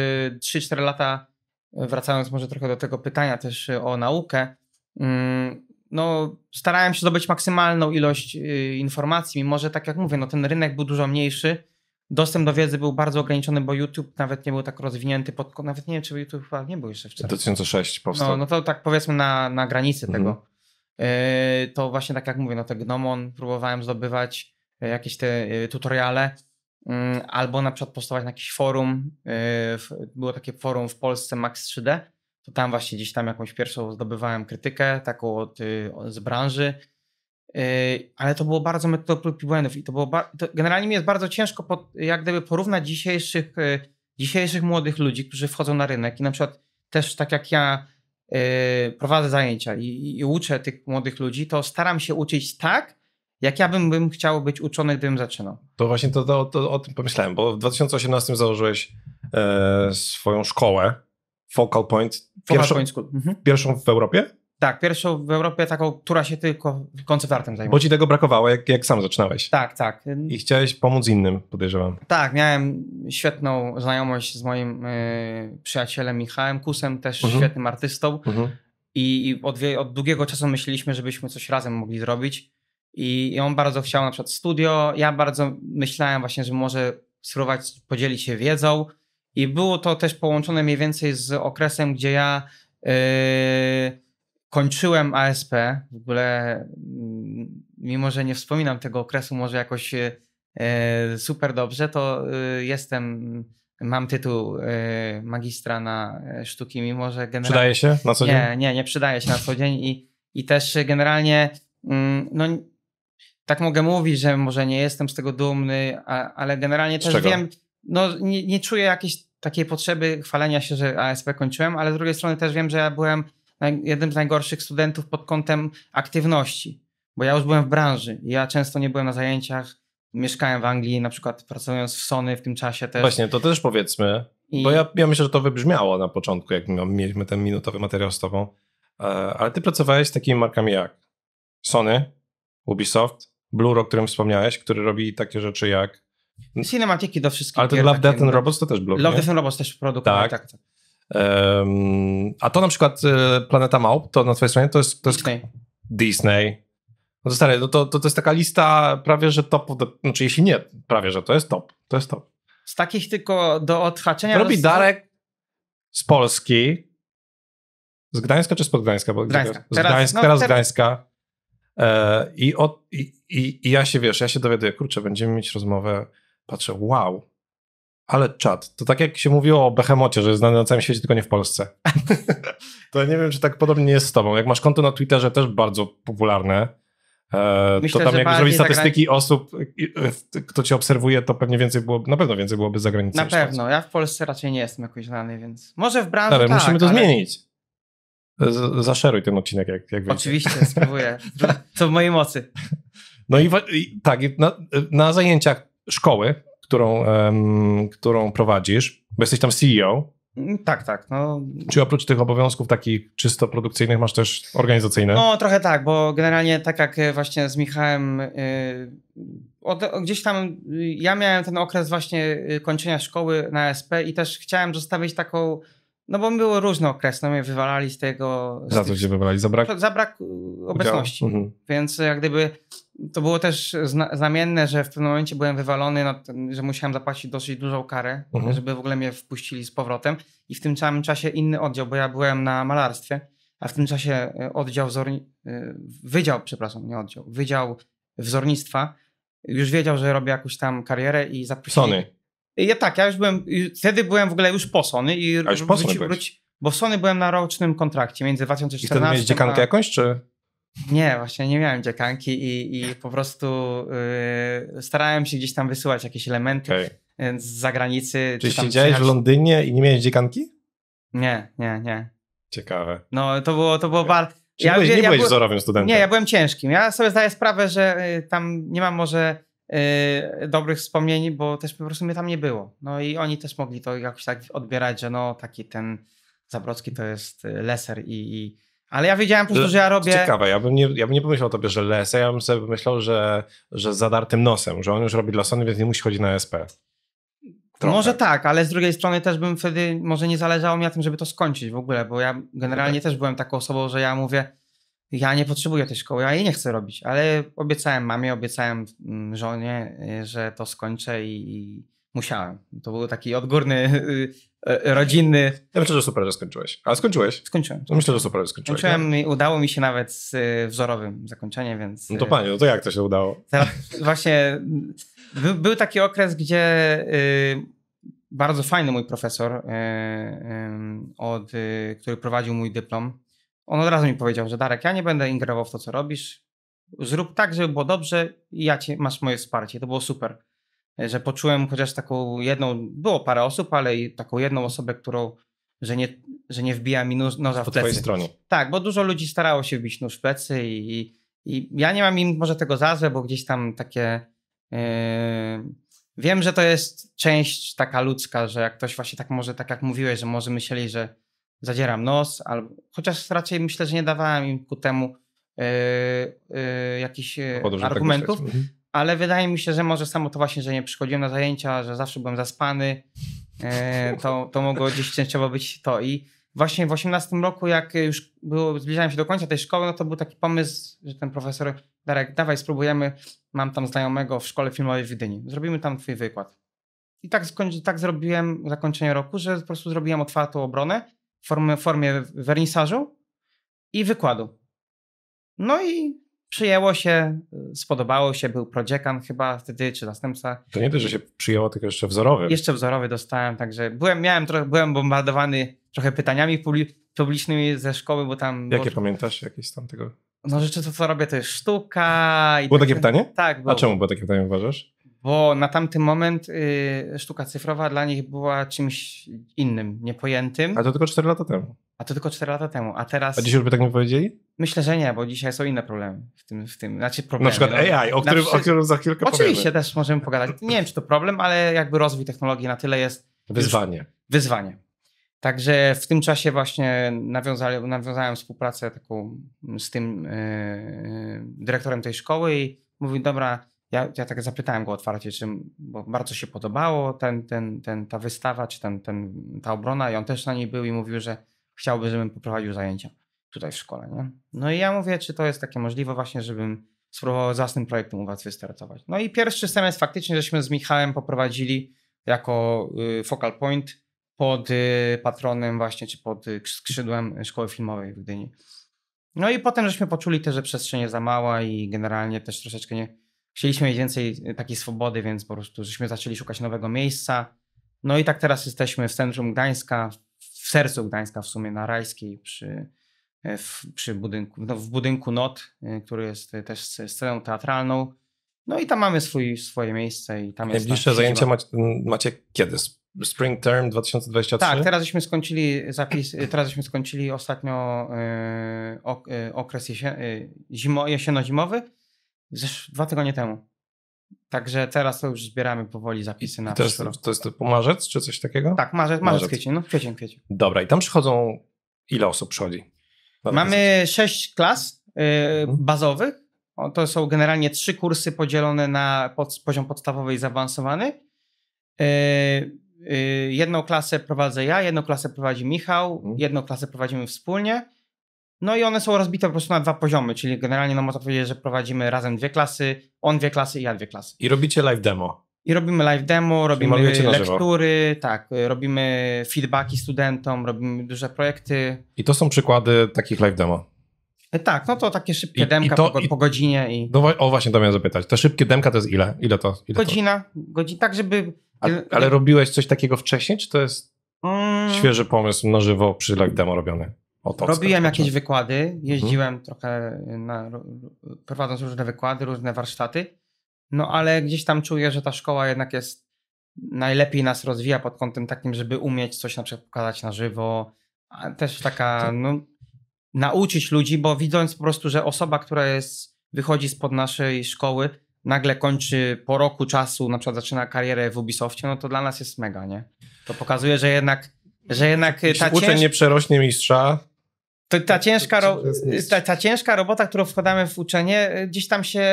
3-4 lata, wracając może trochę do tego pytania też o naukę, mm, no starałem się zdobyć maksymalną ilość informacji, mimo że tak jak mówię, no ten rynek był dużo mniejszy, dostęp do wiedzy był bardzo ograniczony, bo YouTube nawet nie był tak rozwinięty, pod, nawet nie wiem, czy YouTube chyba nie był jeszcze wcześniej. 2006 powstał. No, no to tak powiedzmy na, na granicy mhm. tego. Yy, to właśnie tak jak mówię, no te Gnomon próbowałem zdobywać y, jakieś te y, tutoriale mm, albo na przykład postować na jakiś forum, y, w, było takie forum w Polsce Max 3D, to tam właśnie gdzieś tam jakąś pierwszą zdobywałem krytykę taką od, y, z branży, Yy, ale to było bardzo metodą prób i błędów i to było to generalnie mi jest bardzo ciężko jak gdyby porównać dzisiejszych, yy, dzisiejszych młodych ludzi, którzy wchodzą na rynek i na przykład też tak jak ja yy, prowadzę zajęcia i, i uczę tych młodych ludzi, to staram się uczyć tak, jak ja bym, bym chciał być uczony, gdybym zaczynał. To właśnie to, to, to o tym pomyślałem, bo w 2018 założyłeś e, swoją szkołę Focal Point. Pierwszą, Point School. Mhm. Pierwszą w Europie? Tak, pierwszą w Europie taką, która się tylko konceptartem zajmuje. Bo ci tego brakowało, jak, jak sam zaczynałeś. Tak, tak. I chciałeś pomóc innym, podejrzewam. Tak, miałem świetną znajomość z moim y, przyjacielem Michałem Kusem, też mhm. świetnym artystą. Mhm. I, i od, od, długiego czasu myśleliśmy, żebyśmy coś razem mogli zrobić. I, I, on bardzo chciał na przykład studio, ja bardzo myślałem właśnie, że może spróbować podzielić się wiedzą. I było to też połączone mniej więcej z okresem, gdzie ja... Y, kończyłem ASP, w ogóle mm, mimo, że nie wspominam tego okresu może jakoś e, super dobrze, to e, jestem, mam tytuł e, magistra na sztuki, mimo że generalnie... Przydaje się na co dzień? Nie, nie, nie przydaje się na co dzień i, i też generalnie mm, no, tak mogę mówić, że może nie jestem z tego dumny, a, ale generalnie też wiem, no nie, nie czuję jakiejś takiej potrzeby chwalenia się, że ASP kończyłem, ale z drugiej strony też wiem, że ja byłem jednym z najgorszych studentów pod kątem aktywności, bo ja już byłem w branży. Ja często nie byłem na zajęciach, mieszkałem w Anglii, na przykład pracując w Sony w tym czasie też. Właśnie, to też powiedzmy, I... bo ja, ja myślę, że to wybrzmiało na początku, jak mieliśmy ten minutowy materiał z tobą, e, ale ty pracowałeś z takimi markami jak Sony, Ubisoft, Blur, o którym wspomniałeś, który robi takie rzeczy jak Cinematyki do wszystkich. Ale to Love, Death and Robots to też blok. Love, nie? Death and Robots też produkował, tak. tak, tak. Um, a to na przykład e, Planeta Małp, to na twojej stronie to jest... To jest Disney. Disney. No to stary, no to, to, to jest taka lista prawie, że top, znaczy jeśli nie, prawie, że to jest top, to jest top. Z takich tylko do odhaczenia... Robi Darek z Polski, z Gdańska czy spod Gdańska? Bo Gdańska. Z teraz, Gdańska, no, teraz z Gdańska. E, i, od, i, i, i, ja się, wiesz, ja się dowiaduję, kurczę, będziemy mieć rozmowę, patrzę, wow, ale czad. To tak jak się mówiło o Behemocie, że jest znany na całym świecie, tylko nie w Polsce. (laughs) to nie wiem, czy tak podobnie jest z tobą. Jak masz konto na Twitterze, też bardzo popularne, e, Myślę, to tam jak zrobić statystyki osób, e, kto cię obserwuje, to pewnie więcej byłoby, na pewno więcej byłoby za granicą. Na pewno. Ja w Polsce raczej nie jestem jakoś znany, więc może w branży ale tak, musimy to ale... zmienić. zaszeruj ten odcinek, jak, jak Oczywiście, spróbuję. To (laughs) w mojej mocy. No i, i tak, na, na zajęciach szkoły którą, um, którą prowadzisz, bo jesteś tam CEO. Mm, tak, tak. No. Czy oprócz tych obowiązków takich czysto produkcyjnych masz też organizacyjne? No trochę tak, bo generalnie tak jak e, właśnie z Michałem yy, od, gdzieś tam e, ja miałem ten okres właśnie kończenia szkoły na SP i też chciałem zostawić taką no bo były różne okresy, no mnie wywalali z tego. Z za co tych, wywalali? Za brak? Za brak obecności. Mhm. Więc jak gdyby to było też znamienne, że w pewnym momencie byłem wywalony, ten, że musiałem zapłacić dosyć dużą karę, mhm. żeby w ogóle mnie wpuścili z powrotem. I w tym samym czasie inny oddział, bo ja byłem na malarstwie, a w tym czasie e, oddział wzorni... E, wydział, przepraszam, nie oddział, wydział wzornictwa już wiedział, że robię jakąś tam karierę i zaprosili... Sony. Ja tak, ja już byłem, wtedy byłem w ogóle już po Sony i a już po Sony wróci, wróci, bo w Sony byłem na rocznym kontrakcie między 2014... I wtedy miałeś dziekankę jakąś, czy...? Nie, właśnie nie miałem dziekanki i, i po prostu yy, starałem się gdzieś tam wysyłać jakieś elementy okay. z zagranicy. czy siedziałeś w Londynie i nie miałeś dziekanki? Nie, nie, nie. Ciekawe. No to było, to było okay. Ja, byłeś, nie ja byłeś wzorowym studentem? Nie, ja byłem ciężkim. Ja sobie zdaję sprawę, że y, tam nie mam może y, dobrych wspomnień, bo też po prostu mnie tam nie było. No i oni też mogli to jakoś tak odbierać, że no taki ten Zabrocki to jest y, leser i, i ale ja wiedziałem po prostu, że ja robię... Ciekawe, ja bym nie, ja bym nie pomyślał o tobie, że lesa, ja bym sobie myślał, że, że z zadartym nosem, że on już robi dla Sony, więc nie musi chodzić na SP. Trochę. Może tak, ale z drugiej strony też bym wtedy, może nie zależało mi na tym, żeby to skończyć w ogóle, bo ja generalnie okay. Tak. też byłem taką osobą, że ja mówię, ja nie potrzebuję tej szkoły, ja jej nie chcę robić, ale obiecałem mamie, obiecałem mm, żonie, y, że to skończę i, Musiałem. To był taki odgórny, (laughs) y, y, rodzinny. Ja myślę, że super, że skończyłeś. A skończyłeś? Skończyłem. No myślę, że super, że skończyłeś. Skończyłem i udało mi się nawet z y, wzorowym zakończeniem, więc. No to panie, no to jak to się udało? właśnie był taki okres, gdzie bardzo fajny mój profesor, od, który prowadził mój dyplom, on od razu mi powiedział, że Darek, ja nie będę ingerował w to, co robisz. Zrób tak, żeby było dobrze i ja masz moje wsparcie. To było super. E, że poczułem chociaż taką jedną, było parę osób, ale i taką jedną osobę, którą, że nie, że nie wbija mi noż, noża po w plecy. Po twojej stronie. Tak, bo dużo ludzi starało się wbić nóż w plecy i, i, i ja nie mam im może tego za złe, bo gdzieś tam takie... Yy, wiem, że to jest część taka ludzka, że jak ktoś właśnie tak może, tak jak mówiłeś, że może myśleli, że zadzieram nos, albo, chociaż raczej myślę, że nie dawałem im ku temu yy, yy, jakichś tak argumentów, tak ale wydaje mi się, że może samo to właśnie, że nie przychodziłem na zajęcia, że zawsze byłem zaspany, e, to, to mogło gdzieś częściowo być to. I właśnie w 18 roku, jak już było, zbliżałem się do końca tej szkoły, no to był taki pomysł, że ten profesor Darek, dawaj spróbujemy, mam tam znajomego w szkole filmowej w Gdyni, zrobimy tam twój wykład. I tak, tak zrobiłem zakończenie roku, że po prostu zrobiłem otwartą obronę w formie, formie wernisażu i wykładu. No i przyjęło się, y, spodobało się, był prodziekan chyba wtedy, czy następca. To nie tylko, że się przyjęło, tylko jeszcze wzorowy. Jeszcze wzorowy dostałem, także byłem, miałem trochę, byłem bombardowany trochę pytaniami publicznymi ze szkoły, bo tam... Jakie pamiętasz jakieś tam tego? No rzeczy, to co robię, to jest sztuka. było tak, takie pytanie? Tak. Było. A czemu było takie pytanie, uważasz? bo na tamty moment y, sztuka cyfrowa dla nich była czymś innym, niepojętym. A to tylko 4 lata temu. A to tylko 4 lata temu, a teraz... A dzisiaj już by tak nie powiedzieli? Myślę, że nie, bo dzisiaj są inne problemy w tym, w tym znaczy problemy. Na przykład no. AI, o którym, przy... o którym za chwilkę Oczywiście też możemy pogadać. Nie wiem, czy to problem, ale jakby rozwój technologii na tyle jest... Wyzwanie. Wyzwanie. Także w tym czasie właśnie nawiązałem, nawiązałem współpracę taką z tym yy, dyrektorem tej szkoły i mówił, dobra, ja, ja tak zapytałem go otwarcie, czy, bo bardzo się podobało ten, ten, ten, ta wystawa, czy ten, ten, ta obrona, i on też na niej był i mówił, że chciałby, żebym poprowadził zajęcia tutaj w szkole. Nie? No i ja mówię, czy to jest takie możliwe, właśnie, żebym spróbował z własnym projektem u Was wystartować. No i pierwszy semestr faktycznie żeśmy z Michałem poprowadzili jako y, focal point pod y, patronem, właśnie, czy pod y, skrzydłem szkoły filmowej w Gdyni. No i potem żeśmy poczuli też, że przestrzeń jest za mała i generalnie też troszeczkę nie chcieliśmy mieć więcej y, takiej swobody, więc po prostu żeśmy zaczęli szukać nowego miejsca. No i tak teraz jesteśmy w centrum Gdańska, w sercu Gdańska w sumie, na Rajskiej, przy, y, w, przy budynku, no, w budynku NOT, y, który jest też sceną teatralną. No i tam mamy swój, swoje miejsce i tam Najbliższe jest zajęcia macie, macie kiedy? Spring Term 2023? Tak, teraz żeśmy skończyli zapis, teraz żeśmy skończyli ostatnio okres jesien, yy, zimo, zimowy Zesz, dwa tygodnie temu. Także teraz to już zbieramy powoli zapisy na teraz To jest to marzec czy coś takiego? Tak, marzec, marzec, marzec. kwiecień, no kwiecień, kwiecień. Dobra, i tam przychodzą, ile osób przychodzi? Mamy sześć klas yy, mhm. bazowych. O, to są generalnie trzy kursy podzielone na pod, poziom podstawowy i zaawansowany. Yy, yy, jedną klasę prowadzę ja, jedną klasę prowadzi Michał, mhm. jedną klasę prowadzimy wspólnie. No i one są rozbite po prostu na dwa poziomy, czyli generalnie no można powiedzieć, że prowadzimy razem dwie klasy, on dwie klasy i ja dwie klasy. I robicie live demo. I robimy live demo, robimy lektury, tak, robimy feedbacki studentom, robimy duże projekty. I to są przykłady takich live demo. E, tak, no to takie szybkie I, demka i to, po, i, po, godzinie. I... No o właśnie to miałem zapytać. Te szybkie demka to jest ile? Ile to? Ile godzina, to? godzina, tak żeby... A, ale robiłeś coś takiego wcześniej, czy to jest mm. świeży pomysł na żywo przy live demo robiony? Otocka, Robiłem jakieś no. wykłady, mhm. jeździłem mhm. trochę, na, prowadząc różne wykłady, różne warsztaty, no ale gdzieś tam czuję, że ta szkoła jednak jest najlepiej nas rozwija pod kątem takim, żeby umieć coś na przykład pokazać na żywo, a też taka, no, nauczyć ludzi, bo widząc po prostu, że osoba, która jest, wychodzi spod naszej szkoły, nagle kończy po roku czasu, na przykład zaczyna karierę w Ubisoftie, no to dla nas jest mega, nie? To pokazuje, że jednak, że jednak ta Jeśli cięż... nie przerośnie mistrza, to, ta, tak, ciężka ta, ta, ciężka robota, którą wkładamy w uczenie, gdzieś tam się,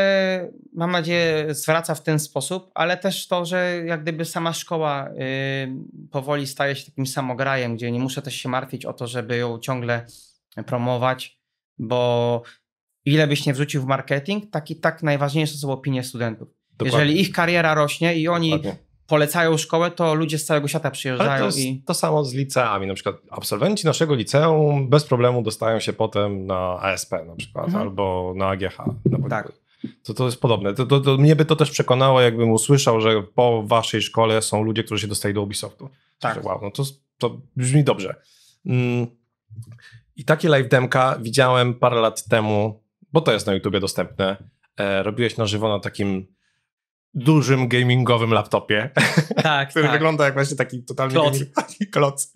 mam nadzieję, zwraca w ten sposób, ale też to, że jak gdyby sama szkoła y, powoli staje się takim samograjem, gdzie nie muszę też się martwić o to, żeby ją ciągle promować, bo ile byś nie wrzucił w marketing, tak i tak najważniejsze są opinie studentów. Dokładnie. Jeżeli ich kariera rośnie i oni Dokładnie polecają szkołę, to ludzie z całego świata przyjeżdżają. to, i... to samo z liceami. Na przykład absolwenci naszego liceum bez problemu dostają się potem na ASP na przykład mhm. albo na AGH. Na tak. To, to jest podobne. To, to, to, mnie by to też przekonało, jakbym usłyszał, że po waszej szkole są ludzie, którzy się dostają do Ubisoftu. Tak. wow, no to, to brzmi dobrze. Mm. I takie live demka widziałem parę lat temu, bo to jest na YouTubie dostępne. E, robiłeś na żywo na takim dużym gamingowym laptopie, tak, (laughs) który tak. wygląda jak właśnie taki totalnie kloc. Gaming, kloc.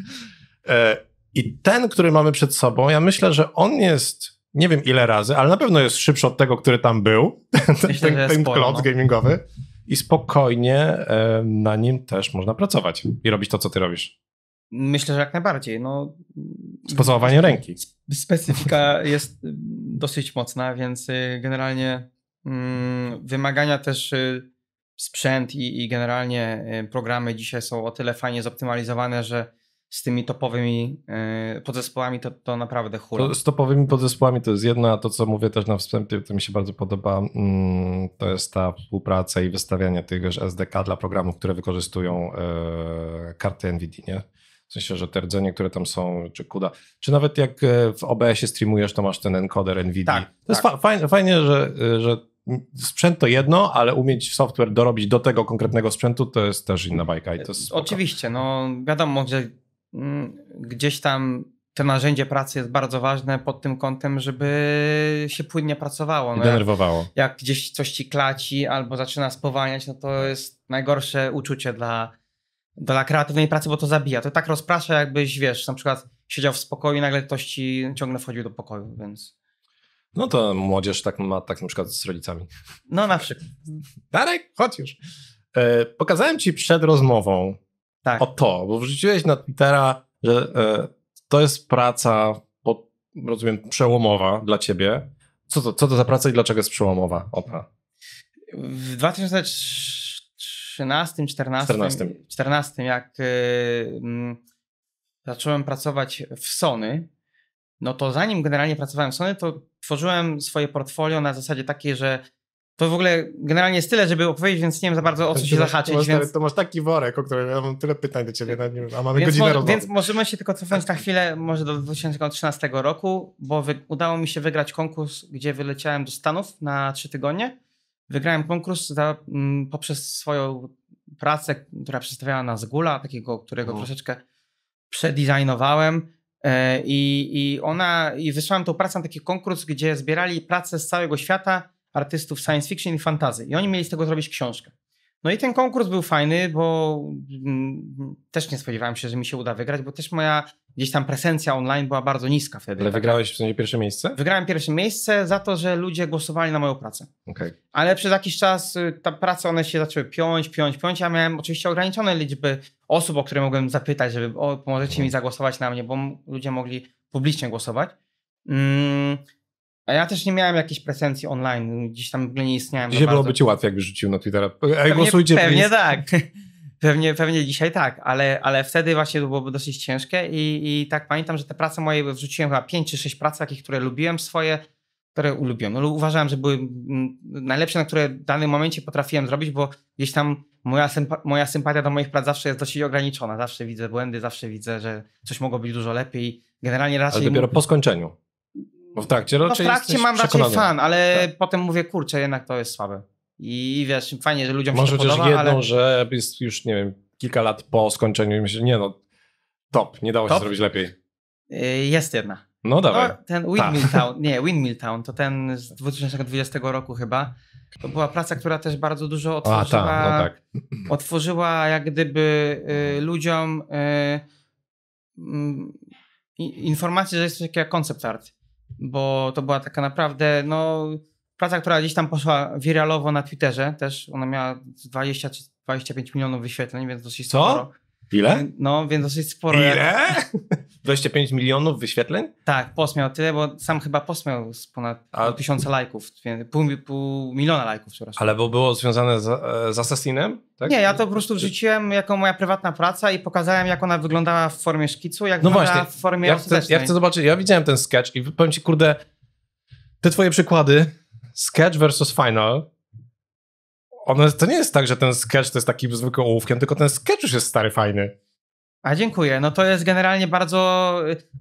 E, I ten, który mamy przed sobą, ja myślę, że on jest, nie wiem ile razy, ale na pewno jest szybszy od tego, który tam był, (laughs) myślę, ten, ten sporo, kloc no. gamingowy. I spokojnie e, na nim też można pracować i robić to, co ty robisz. Myślę, że jak najbardziej. No, Sposobowanie ręki. Specyfika jest dosyć mocna, więc y, generalnie mm, wymagania też y, sprzęt i, i generalnie e, programy dzisiaj są o tyle fajnie zoptymalizowane, że z tymi topowymi yy, podzespołami to, to naprawdę hura. To z topowymi podzespołami to jest jedno, a to co mówię też na wstępie, to mi się bardzo podoba, mm, to jest ta współpraca i wystawianie tychż SDK dla programów, które wykorzystują yy, karty NVIDIA, nie? W sensie, że te rdzenie, które tam są, czy kuda. Czy nawet jak w OBS-ie streamujesz, to masz ten encoder NVIDIA. Tak, to tak. jest fa fajne, fajnie, że, że sprzęt to jedno, ale umieć software dorobić do tego konkretnego sprzętu to jest też inna bajka. I to Oczywiście, no wiadomo, że mm, gdzieś tam to narzędzie pracy jest bardzo ważne pod tym kątem, żeby się płynnie pracowało. No denerwowało. Jak, jak, gdzieś coś ci klaci albo zaczyna spowalniać, no to jest najgorsze uczucie dla, dla kreatywnej pracy, bo to zabija. To tak rozprasza, jakbyś, wiesz, na przykład siedział w spokoju i nagle ktoś ci ciągle wchodził do pokoju, więc... No to młodzież tak ma tak na przykład z rodzicami. No na przykład. Darek, chodź już. E, pokazałem ci przed rozmową tak. o to, bo wrzuciłeś na Twittera, że e, to jest praca, pod, rozumiem, przełomowa dla ciebie. Co to, co to za praca i dlaczego jest przełomowa? Opa. W 2013, 14, 14. 14 jak y, mm, zacząłem pracować w Sony, no to zanim generalnie pracowałem w Sony, to tworzyłem swoje portfolio na zasadzie takiej, że to w ogóle generalnie jest tyle, żeby opowiedzieć, więc nie wiem za bardzo o co się zahaczyć. To masz, więc... to masz taki worek, o którym ja mam tyle pytań do ciebie, nim, a mamy więc godzinę mo- rozmowy. Więc możemy się tylko cofnąć na chwilę, może do 2013 roku, bo wy- udało mi się wygrać konkurs, gdzie wyleciałem do Stanów na trzy tygodnie. Wygrałem konkurs za, m, mm, poprzez swoją pracę, która przedstawiała nas Gula, takiego, którego no. troszeczkę przedizajnowałem. E, I, i ona, i wysłałem tą pracę na taki konkurs, gdzie zbierali pracę z całego świata artystów science fiction i fantazy. I oni mieli z tego zrobić książkę. No i ten konkurs był fajny, bo mm, też nie spodziewałem się, że mi się uda wygrać, bo też moja gdzieś tam presencja online była bardzo niska wtedy. Ale tak? wygrałeś w sensie pierwsze miejsce? Wygrałem pierwsze miejsce za to, że ludzie głosowali na moją pracę. Okay. Ale przez jakiś czas y, ta praca, one się zaczęły piąć, piąć, piąć. Ja miałem oczywiście ograniczone liczby osób, o które mogłem zapytać, żeby o, pomożecie mi mhm. zagłosować na mnie, bo ludzie mogli publicznie głosować. Mm, a ja też nie miałem jakiejś presencji online, gdzieś tam w ogóle nie istniałem. Dzisiaj byłoby ci łatwiej, jakby rzucił na Twittera. Ej, głosujcie. Pewnie tak. (laughs) Pewnie, pewnie dzisiaj tak, ale, ale wtedy właśnie to byłoby dosyć ciężkie i, i tak pamiętam, że te prace moje wrzuciłem chyba 5 czy 6 prac, takich, które lubiłem swoje, które ulubiłem. No, uważałem, że były mm, najlepsze, na które w danym momencie potrafiłem zrobić, bo gdzieś tam moja, moja sympatia do moich prac zawsze jest dosyć ograniczona. Zawsze widzę błędy, zawsze widzę, że coś mogło być dużo lepiej. Generalnie raczej. Ale dopiero po skończeniu. Bo w trakcie raczej no w trakcie mam raczej fan, ale tak? potem mówię, kurczę, jednak to jest słabe. I wiesz, fajnie, że ludziom Może się to podoba, Może jedną, że jest już, nie wiem, kilka lat po skończeniu i myślę, nie no, top, nie dało top? się zrobić lepiej. Y, jest jedna. No dawaj. No, ten Windmill Ta. (laughs) Town, nie, Windmill Town, to ten z 2020 roku chyba. To była praca, która też bardzo dużo otworzyła, A, ta, no tak. (clears throat) otworzyła jak gdyby y, ludziom y, y, mm, informację, że jest coś takiego jak koncept art bo to była taka naprawdę, no, praca, która gdzieś tam poszła wiralowo na Twitterze też. Ona miała 20 czy 25 milionów wyświetleń, więc dosyć Co? sporo. Ile? No, więc dosyć sporo. Ile? Jak... (laughs) 25 milionów wyświetleń? Tak, post miał tyle, bo sam chyba post miał z ponad A... tysiąca lajków, pół, pół miliona lajków, przepraszam. Ale bo było związane z, e, z Assassinem? Tak? Nie, ja to po prostu wrzuciłem jako moja prywatna praca i pokazałem, jak ona wyglądała w formie szkicu, jak no wyglądała właśnie. w formie ja chcę, ja chcę zobaczyć, ja widziałem ten sketch i powiem ci, kurde, te twoje przykłady, sketch versus final, one, to nie jest tak, że ten sketch to jest taki zwykły ołówkiem, tylko ten sketch już jest stary, fajny. A dziękuję. No to jest generalnie bardzo,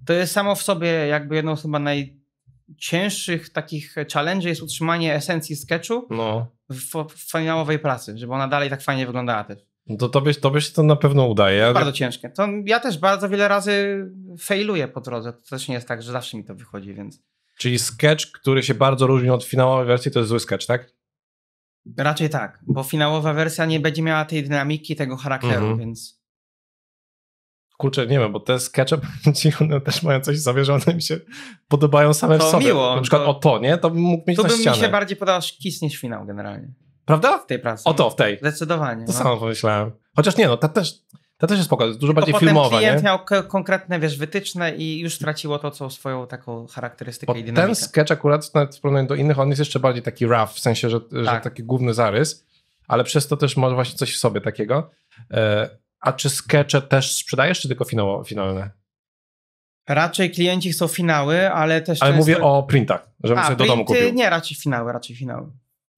to jest samo w sobie jakby jedną z chyba najcięższych takich challenge jest utrzymanie esencji sketchu no. w, w finałowej pracy, żeby ona dalej tak fajnie wyglądała też. No to tobie, się to na pewno udaje. Ale... Bardzo ciężkie. To ja też bardzo wiele razy failuję po drodze. To też nie jest tak, że zawsze mi to wychodzi, więc... Czyli sketch, który się bardzo różni od finałowej wersji, to jest zły sketch, tak? Raczej tak, bo finałowa wersja nie będzie miała tej dynamiki, tego charakteru, mm -hmm. więc Kurczę, nie wiem, bo te sketchy, (laughs) one też mają coś w sobie, że one mi się podobają same to w sobie. Miło, na przykład to, o to, nie? To bym mógł mieć to na ścianę. To by mi się bardziej podobał szkic niż finał generalnie. Prawda? W tej pracy. O to, w tej. Zdecydowanie. To no. samo pomyślałem. Chociaż nie, no ta też, ta też jest spoko, jest dużo Tylko bardziej potem filmowa, klient nie? miał konkretne, wiesz, wytyczne i już straciło to, co swoją taką charakterystykę Bo i dynamikę. Ten sketch akurat, nawet w porównaniu do innych, on jest jeszcze bardziej taki rough, w sensie, że, tak. że taki główny zarys, ale przez to też może właśnie coś w sobie takiego. E, a czy skecze też sprzedajesz, czy tylko finało, finalne? Raczej klienci chcą finały, ale też. Ale często... mówię o printach, żebym a, sobie printy, do domu kupił. Nie, raczej finały, raczej finały.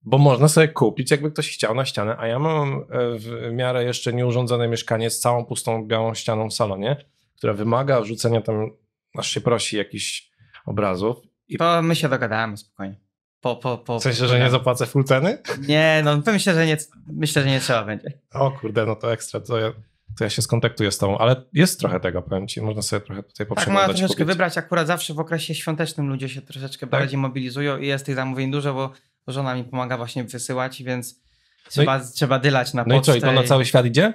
Bo można sobie kupić, jakby ktoś chciał na ścianę, a ja mam e, w miarę jeszcze nieurządzone mieszkanie z całą pustą białą ścianą w salonie, która wymaga wrzucenia tam, aż się prosi, jakichś obrazów. I... To my się dogadamy spokojnie. Po, po, po, w sensie, że nie zapłacę full ceny? Nie, no myślę, że nie, myślę, że nie trzeba będzie. O kurde, no to ekstra. To ja to ja się skontaktuję z tobą, ale jest trochę tego, powiem ci, można sobie trochę tutaj tak, poprzeglądać. Tak, można troszeczkę wybrać, akurat zawsze w okresie świątecznym ludzie się troszeczkę tak? bardziej mobilizują i jest tych zamówień dużo, bo żona mi pomaga właśnie wysyłać, więc no trzeba, no i, trzeba dylać na no pocztę. No i co, i to na cały świat idzie?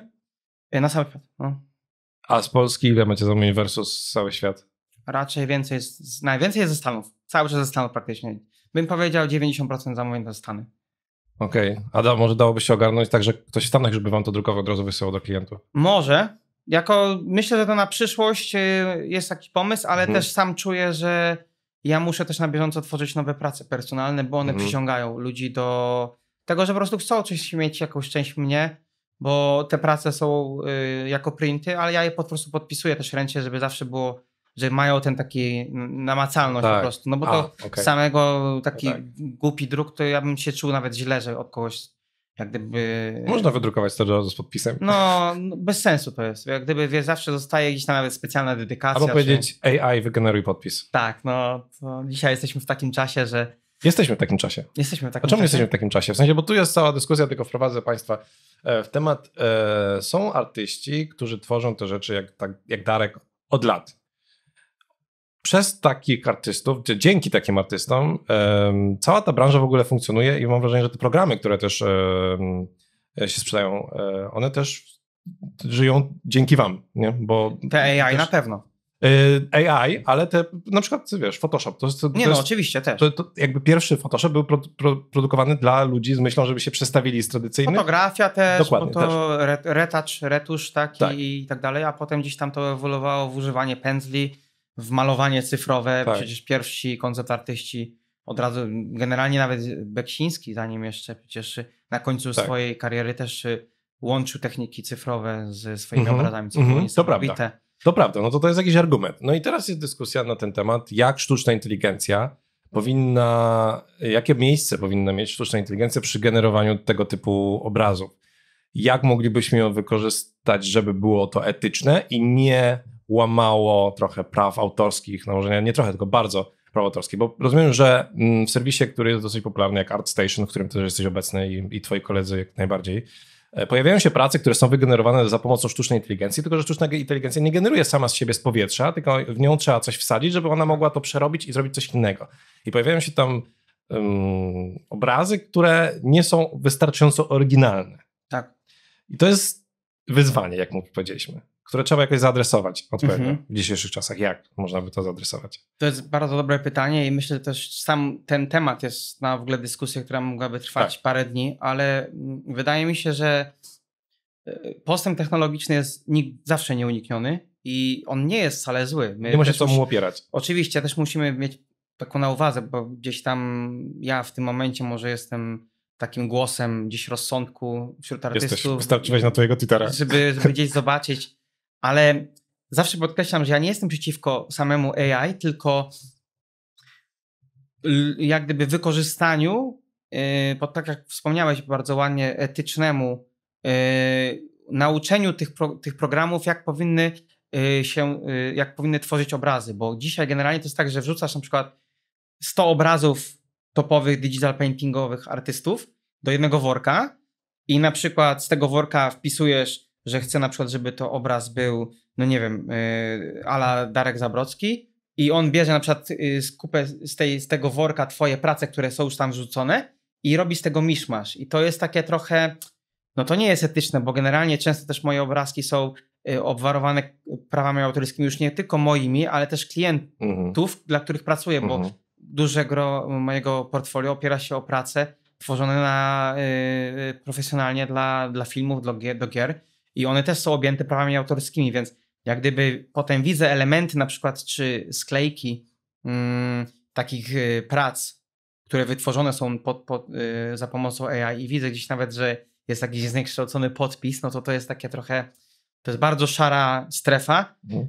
E, na cały świat, no. A z Polski ile macie zamówień versus cały świat? Raczej więcej, jest najwięcej jest ze Stanów, cały czas ze Stanów praktycznie. Bym powiedział 90% zamówień to Stany. Okej. Okay. Ada, może dałoby się ogarnąć tak, że ktoś tam Stanach już by wam to drukował od razu wysyłał do klientów? Może. Jako, myślę, że to na przyszłość y, jest taki pomysł, ale mhm. też sam czuję, że ja muszę też na bieżąco tworzyć nowe prace personalne, bo one mhm. przyciągają ludzi do tego, że po prostu chcą coś mieć, jakąś część mnie, bo te prace są y, jako printy, ale ja je po prostu podpisuję też ręcznie, żeby zawsze było że mają ten taki namacalność tak. po prostu. No bo A, to okay. samego taki no tak. głupi druk, to ja bym się czuł nawet źle, że od kogoś jak gdyby... Można wydrukować to z podpisem. No, no, bez sensu to jest. Jak gdyby, zawsze zostaje gdzieś tam nawet specjalna dedykacja. Albo powiedzieć czy... AI, wygeneruj podpis. Tak, no, dzisiaj jesteśmy w takim czasie, że... Jesteśmy w takim czasie. Jesteśmy w takim A czemu czasie? jesteśmy w takim czasie? W sensie, bo tu jest cała dyskusja, tylko wprowadzę Państwa e, w temat. E, są artyści, którzy tworzą te rzeczy jak, tak, jak Darek od lat przez takich artystów, dzięki takim artystom, cała ta branża w ogóle funkcjonuje i mam wrażenie, że te programy, które też się sprzedają, e, one też żyją dzięki wam, nie? Bo te AI też... na pewno. E, AI, ale te, na przykład, wiesz, Photoshop. To, to, nie, to no, jest, oczywiście też. To, to, jakby pierwszy Photoshop był pro, pro, produkowany dla ludzi z myślą, żeby się przestawili z tradycyjnych. Fotografia też, Dokładnie, to też. retouch, retusz taki tak. i tak dalej, a potem gdzieś tam to ewoluowało w używanie pędzli w malowanie cyfrowe. Tak. Przecież pierwsi koncept artyści od razu, generalnie nawet Beksiński, zanim jeszcze przecież na końcu tak. swojej kariery też łączył techniki cyfrowe ze swoimi mm -hmm. obrazami, mhm. cyfrowymi mm -hmm. To prawda. To prawda, no to to jest jakiś argument. No i teraz jest dyskusja na ten temat, jak sztuczna inteligencja powinna, jakie miejsce powinna mieć sztuczna inteligencja przy generowaniu tego typu obrazów. Jak moglibyśmy ją wykorzystać, żeby było to etyczne i nie łamało trochę praw autorskich, nałożenia, no nie trochę, tylko bardzo praw autorskich, bo rozumiem, że mm, w serwisie, który jest dosyć popularny, jak ArtStation, w którym też jesteś obecny i, i twoi koledzy jak najbardziej, e, Pojawiają się prace, które są wygenerowane za pomocą sztucznej inteligencji, tylko że sztuczna inteligencja nie generuje sama z siebie z powietrza, tylko w nią trzeba coś wsadzić, żeby ona mogła to przerobić i zrobić coś innego. I pojawiają się tam um, obrazy, które nie są wystarczająco oryginalne. Tak. I to jest wyzwanie, jak mu powiedzieliśmy które trzeba jakoś zaadresować odpowiednio mhm. w dzisiejszych czasach. Jak można by to zaadresować? To jest bardzo dobre pytanie i myślę że też sam ten temat jest na w ogóle dyskusję, która mogłaby trwać tak. parę dni, ale mm, wydaje mi się, że e, postęp technologiczny jest zawsze nieunikniony i on nie jest wcale zły. My nie może się to mu opierać. Oczywiście, też musimy mieć taką na uwadze, bo gdzieś tam ja w tym momencie może jestem takim głosem gdzieś rozsądku wśród artystów. Jesteś, wystarczyłeś na twojego Twittera. Żeby, żeby gdzieś zobaczyć, ale zawsze podkreślam, że ja nie jestem przeciwko samemu AI, tylko jak gdyby wykorzystaniu, y, pod tak jak wspomniałeś bardzo ładnie, etycznemu, y, nauczeniu tych, tych programów, jak powinny y, się, jak powinny tworzyć obrazy, bo dzisiaj generalnie to jest tak, że wrzucasz na przykład 100 obrazów topowych digital paintingowych artystów do jednego worka i na przykład z tego worka wpisujesz że chcę na przykład, żeby to obraz był, no nie wiem, y, ala Darek Zabrocki i on bierze na przykład skupę y, z tej, z tego worka twoje prace, które są już tam wrzucone i robi z tego miszmasz. I to jest takie trochę, no to nie jest etyczne, bo generalnie często też moje obrazki są y, obwarowane prawami autorskimi, już nie tylko moimi, ale też mhm. klientów, dla których pracuję, bo mhm. duże gro mojego portfolio opiera się o prace tworzone na, y, profesjonalnie dla, dla filmów, do, do gier i one też są objęte prawami autorskimi, więc jak gdyby potem widzę elementy na przykład czy sklejki mm, takich y, prac, które wytworzone są pod, pod, y, za pomocą AI i widzę gdzieś nawet, że jest jakiś zniekształcony podpis, no to to jest takie trochę, to jest bardzo szara strefa, mhm.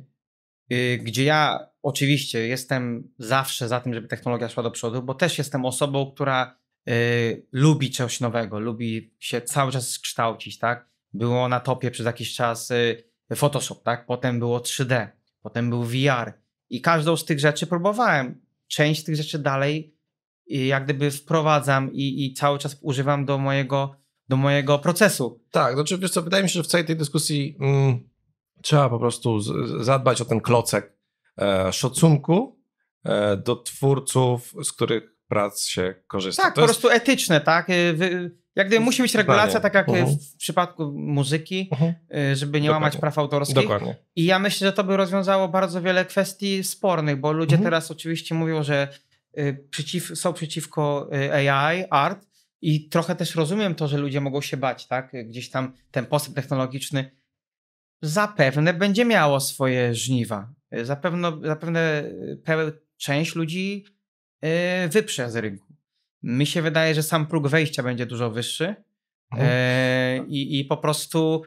y, gdzie ja oczywiście jestem zawsze za tym, żeby technologia szła do przodu, bo też jestem osobą, która y, lubi coś nowego, lubi się cały czas kształcić, tak? było na topie przez jakiś czas y, Photoshop, tak? Potem było 3D, potem był VR. I każdą z tych rzeczy próbowałem. Część z tych rzeczy dalej y, jak gdyby wprowadzam i, i cały czas używam do mojego, do mojego procesu. Tak, znaczy wiesz co, wydaje mi się, że w całej tej dyskusji mm, trzeba po prostu z, zadbać o ten klocek e, szacunku e, do twórców, z których prac się korzysta. Tak, to po jest... prostu etyczne, tak? Y, wy jak gdyby musi być regulacja, tak jak mhm. w przypadku muzyki, mhm. żeby nie Dokładnie. łamać praw autorskich. Dokładnie. I ja myślę, że to by rozwiązało bardzo wiele kwestii spornych, bo ludzie mhm. teraz oczywiście mówią, że y, przeciw, są przeciwko y, AI, art i trochę też rozumiem to, że ludzie mogą się bać, tak? Gdzieś tam ten postęp technologiczny zapewne będzie miało swoje żniwa. Zapewne, zapewne y, część ludzi wyprze z rynku. Mi się wydaje, że sam próg wejścia będzie dużo wyższy mhm. e, i, i po prostu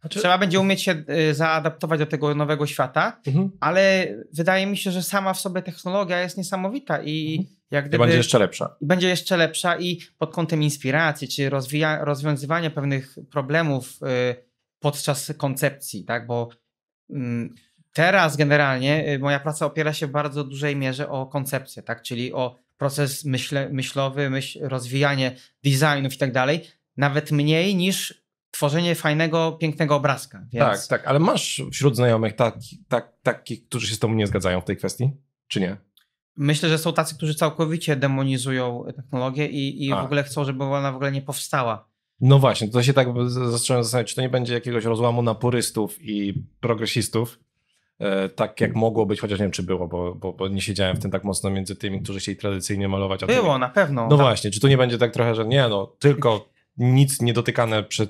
znaczy... Trzeba będzie umieć się y, zaadaptować do tego nowego świata, mhm. ale wydaje mi się, że sama w sobie technologia jest niesamowita i mhm. jak gdyby, I będzie jeszcze lepsza. Będzie jeszcze lepsza i pod kątem inspiracji, czy rozwija, rozwiązywania pewnych problemów y, podczas koncepcji, tak? Bo y, teraz generalnie y, moja praca opiera się w bardzo dużej mierze o koncepcję, tak? Czyli o proces myśle, myślowy, myśl, rozwijanie designów i tak dalej, nawet mniej niż tworzenie fajnego, pięknego obrazka. Więc... Tak, tak, ale masz wśród znajomych tak, takich, tak, taki, którzy się z tobą nie zgadzają w tej kwestii, czy nie? Myślę, że są tacy, którzy całkowicie demonizują technologię i, i w ogóle chcą, żeby ona w ogóle nie powstała. No właśnie, to się tak zacząłem zastanawiać, czy to nie będzie jakiegoś rozłamu na purystów i progresistów, E, tak jak mogło być, chociaż nie wiem, czy było, bo, bo, bo, nie siedziałem w tym tak mocno między tymi, którzy chcieli tradycyjnie malować. było, tymi. na pewno. No tak. właśnie, czy tu nie będzie tak trochę, że nie, no tylko nic niedotykane przez,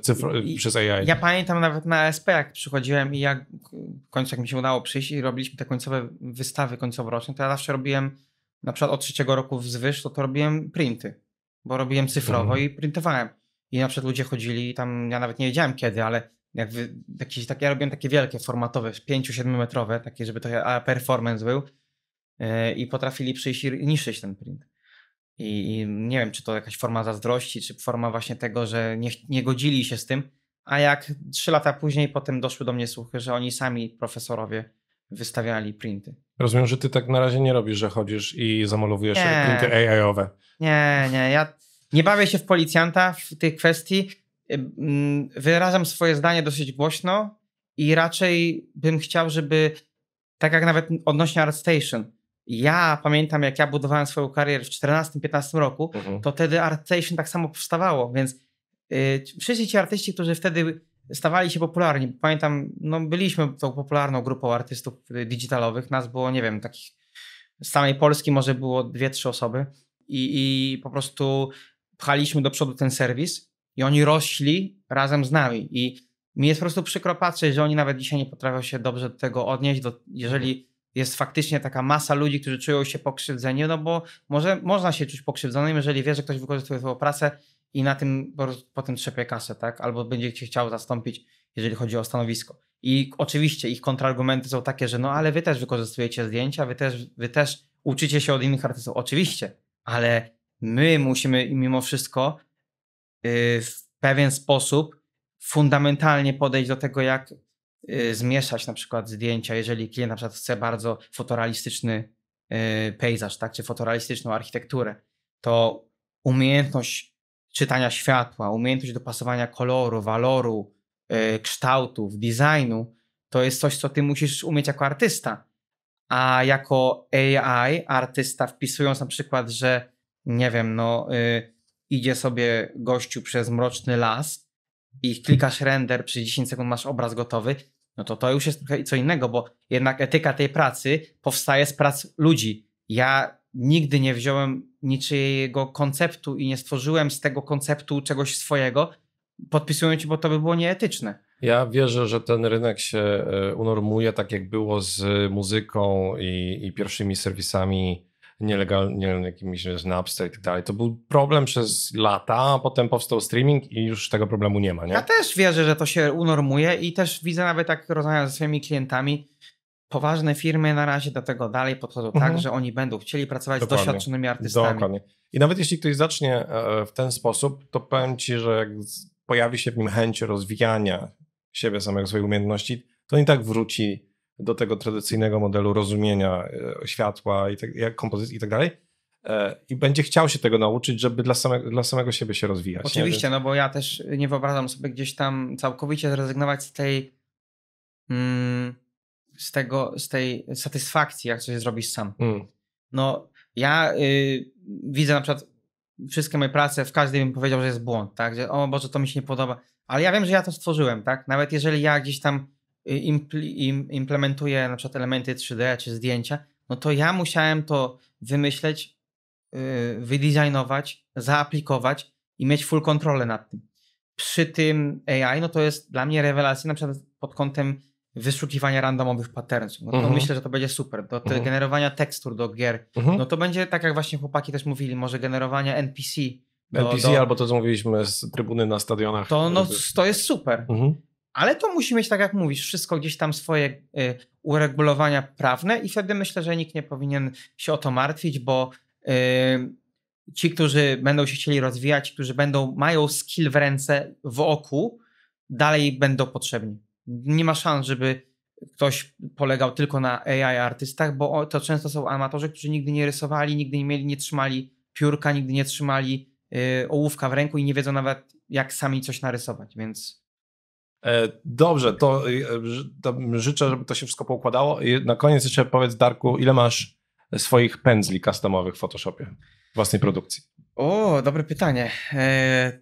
przez AI. Ja pamiętam nawet na SP, jak przychodziłem i jak w końcu jak mi się udało przyjść i robiliśmy te końcowe wystawy końcoworoczne, to ja zawsze robiłem, na przykład od trzeciego roku wzwyż, to to robiłem printy, bo robiłem cyfrowo mhm. i printowałem. I na przykład ludzie chodzili i tam, ja nawet nie wiedziałem kiedy, ale jakby jakieś, tak, ja robiłem takie wielkie formatowe, 5-7 metrowe, takie, żeby to performance był e, i potrafili przyjść i niszczyć ten print. I, I, nie wiem, czy to jakaś forma zazdrości, czy forma właśnie tego, że nie, nie godzili się z tym, a jak trzy lata później potem doszły do mnie słuchy, że oni sami profesorowie wystawiali printy. Rozumiem, że ty tak na razie nie robisz, że chodzisz i zamalowujesz nie. printy AI-owe. Nie, nie, ja nie bawię się w policjanta w tej kwestii, wyrażam swoje zdanie dosyć głośno i raczej bym chciał, żeby tak jak nawet odnośnie ArtStation. Ja pamiętam, jak ja budowałem swoją karierę w 14-15 roku, mhm. to wtedy ArtStation tak samo powstawało, więc y, wszyscy ci artyści, którzy wtedy stawali się popularni, pamiętam, no byliśmy tą popularną grupą artystów digitalowych, nas było, nie wiem, takich z samej Polski może było dwie, trzy osoby i, i po prostu pchaliśmy do przodu ten serwis i oni rośli razem z nami. I mi jest po prostu przykro patrzeć, że oni nawet dzisiaj nie potrafią się dobrze do tego odnieść, do, jeżeli jest faktycznie taka masa ludzi, którzy czują się pokrzywdzeni, no bo może można się czuć pokrzywdzonym, jeżeli wie, że ktoś wykorzystuje swoją pracę i na tym potem trzepie kasę, tak? Albo będzie cię chciał zastąpić, jeżeli chodzi o stanowisko. I oczywiście ich kontrargumenty są takie, że no ale wy też wykorzystujecie zdjęcia, wy też, wy też uczycie się od innych artystów. Oczywiście, ale my musimy mimo wszystko Y, w pewien sposób fundamentalnie podejść do tego, jak y, zmieszać na przykład zdjęcia, jeżeli klient na przykład chce bardzo fotorealistyczny y, pejzaż, tak, czy fotorealistyczną architekturę, to umiejętność czytania światła, umiejętność dopasowania koloru, waloru, kształtów, designu, to jest coś, co ty musisz umieć jako artysta. A jako AI, artysta, wpisując na przykład, że nie wiem, no, y, idzie sobie gościu przez mroczny las i klikasz render, przez 10 sekund masz obraz gotowy, no to to już jest trochę co innego, bo jednak etyka tej pracy powstaje z prac ludzi. Ja nigdy nie wziąłem niczyjego konceptu i nie stworzyłem z tego konceptu czegoś swojego, podpisując, bo to by było nieetyczne. Ja wierzę, że ten rynek się e, unormuje, tak jak było z muzyką i, i pierwszymi serwisami nielegalnie jakimiś wiesz, Napster i tak dalej. To był problem przez lata, a potem powstał streaming i już tego problemu nie ma, nie? Ja też wierzę, że to się unormuje i też widzę nawet tak rozmawiam ze swoimi klientami, poważne firmy na razie do tego dalej podchodzą tak, mhm. tak, że oni będą chcieli pracować Dokładnie. z doświadczonymi artystami. Dokładnie. I nawet jeśli ktoś zacznie e, w ten sposób, to powiem ci, że jak pojawi się w nim chęć rozwijania siebie samego, swojej umiejętności, to i tak wróci do tego tradycyjnego modelu rozumienia e, światła i tak, jak kompozycji i tak dalej. E, I będzie chciał się tego nauczyć, żeby dla samego, dla samego siebie się rozwijać. Oczywiście, no bo ja też nie wyobrażam sobie gdzieś tam całkowicie zrezygnować z tej. Mm, z tego, z tej satysfakcji, jak coś zrobisz sam. Mm. No, ja y, widzę na przykład wszystkie moje prace, w każdej bym powiedział, że jest błąd, tak? Że o Boże, to mi się nie podoba. Ale ja wiem, że ja to stworzyłem, tak? Nawet jeżeli ja gdzieś tam Y, implementuje na przykład elementy 3D czy zdjęcia, no to ja musiałem to wymyśleć, y, wydesignować, zaaplikować i mieć full kontrolę nad tym. Przy tym AI, no to jest dla mnie rewelacja na przykład pod kątem wyszukiwania randomowych patternów. No to mhm. myślę, że to będzie super. Do mhm. generowania tekstur do gier. Mhm. No to będzie tak, jak właśnie chłopaki też mówili, może generowania NPC. Do, NPC do... albo to, co mówiliśmy z trybuny na stadionach. To, no, to jest super. Mhm. Ale to musi mieć, tak jak mówisz, wszystko gdzieś tam swoje y, uregulowania prawne i wtedy myślę, że nikt nie powinien się o to martwić, bo y, ci, którzy będą się chcieli rozwijać, którzy będą, mają skill w ręce, w oku, dalej będą potrzebni. Nie ma szans, żeby ktoś polegał tylko na AI artystach, bo to często są amatorzy, którzy nigdy nie rysowali, nigdy nie mieli, nie trzymali piórka, nigdy nie trzymali y, ołówka w ręku i nie wiedzą nawet, jak sami coś narysować, więc E, dobrze, to, e, to, życzę, żeby to się wszystko poukładało. I na koniec jeszcze powiedz, Darku, ile masz swoich pędzli customowych w Photoshopie, własnej produkcji? O, dobre pytanie. E,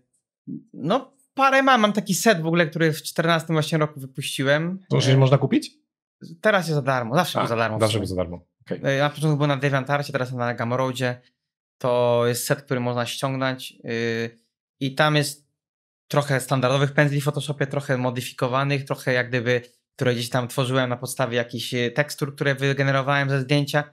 no, parę mam. Mam taki set w ogóle, który w 2014 właśnie roku wypuściłem. To już można kupić? Teraz jest za darmo, zawsze A, był za darmo. Zawsze był za darmo. Okay. Na początku był na DeviantArcie, teraz na Gamorodzie. To jest set, który można ściągnąć. Y, I tam jest trochę standardowych pędzli w Photoshopie, trochę modyfikowanych, trochę jak gdyby, które gdzieś tam tworzyłem na podstawie jakichś e, tekstur, które wygenerowałem ze zdjęcia.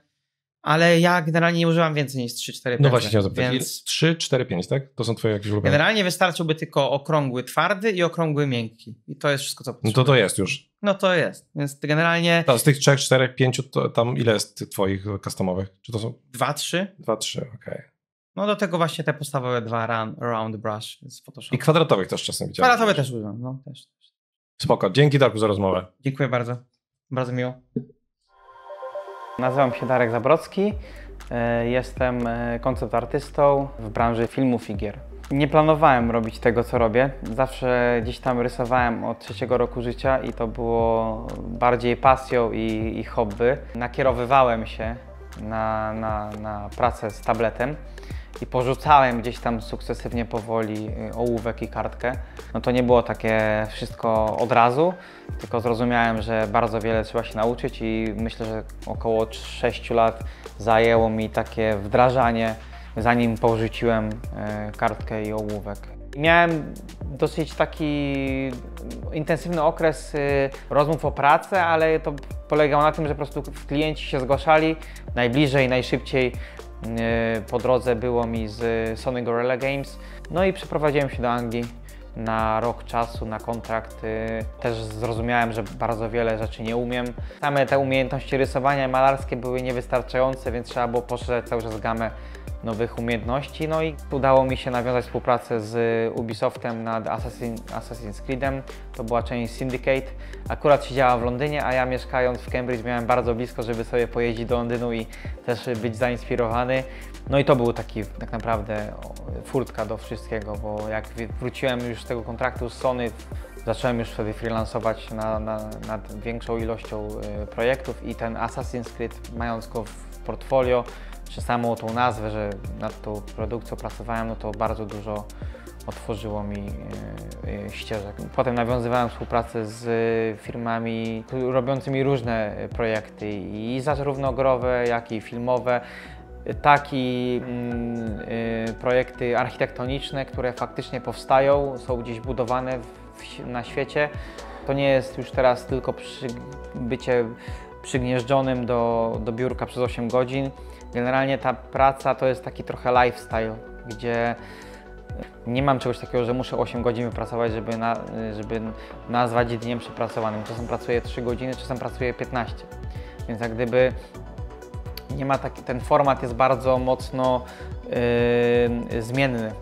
Ale ja generalnie nie używam więcej niż 3-4 5. No właśnie, chciałem zapytać. Więc... 3, 4, 5, tak? To są twoje jakieś ulubione? Generalnie wystarczyłby tylko okrągły twardy i okrągły miękki. I to jest wszystko, co potrzebuję. No to to jest już. No to jest. Więc generalnie... To z tych 3, 4, 5, tam ile jest twoich customowych? Czy to są... 2, 3. 2, 3, okej. Okay. No do tego właśnie te podstawowe dwa round, round brush z Photoshop I kwadratowych też czasem widziałem. Kwadratowe też używam, no też. Spoko. Dzięki Darku za rozmowę. Dziękuję bardzo. Bardzo miło. Nazywam się Darek Zabrocki. E, jestem e, koncept artystą w branży filmów i gier. Nie planowałem robić tego, co robię. Zawsze gdzieś tam rysowałem od trzeciego roku życia i to było bardziej pasją i, i hobby. Nakierowywałem się na, na, na pracę z tabletem i porzucałem gdzieś tam sukcesywnie powoli y, ołówek i kartkę, no to nie było takie wszystko od razu, tylko zrozumiałem, że bardzo wiele trzeba się nauczyć i myślę, że około 6 lat zajęło mi takie wdrażanie, zanim porzuciłem y, kartkę i ołówek. Miałem dosyć taki intensywny okres y, rozmów o pracę, ale to polegało na tym, że po prostu klienci się zgłaszali najbliżej, najszybciej E, po drodze było mi z Sony Gorilla Games, no i przeprowadziłem się do Anglii na rok czasu, na kontrakt. E, też zrozumiałem, że bardzo wiele rzeczy nie umiem. Same te umiejętności rysowania malarskie były niewystarczające, więc trzeba było poszerzać cały czas gamę nowych umiejętności. No i udało mi się nawiązać współpracę z Ubisoftem nad Assassin, Assassin's Creedem. To była część Syndicate. Akurat siedziała w Londynie, a ja mieszkając w Cambridge miałem bardzo blisko, żeby sobie pojeździć do Londynu i też być zainspirowany. No i to był taki tak naprawdę furtka do wszystkiego, bo jak wróciłem już z tego kontraktu z Sony, zacząłem już wtedy freelansować na, na, nad większą ilością y, projektów i ten Assassin's Creed, mając go w portfolio, że samą tą nazwę, że nad tą produkcją pracowałem, no to bardzo dużo otworzyło mi e, e, ścieżek. Potem nawiązywałem współpracę z e, firmami robiącymi różne projekty i zarówno growe, jak i filmowe. Takie mm, projekty architektoniczne, które faktycznie powstają, są gdzieś budowane w, na świecie. To nie jest już teraz tylko przybycie przygnieżdżonym do, do biurka przez 8 godzin. Generalnie ta praca to jest taki trochę lifestyle, gdzie e, nie mam czegoś takiego, że muszę 8 godzin wypracować, żeby, na, e, żeby nazwać dniem przepracowanym. Czasem pracuję 3 godziny, czasem pracuję 15. Więc jak gdyby nie ma taki, ten format jest bardzo mocno yy, zmienny.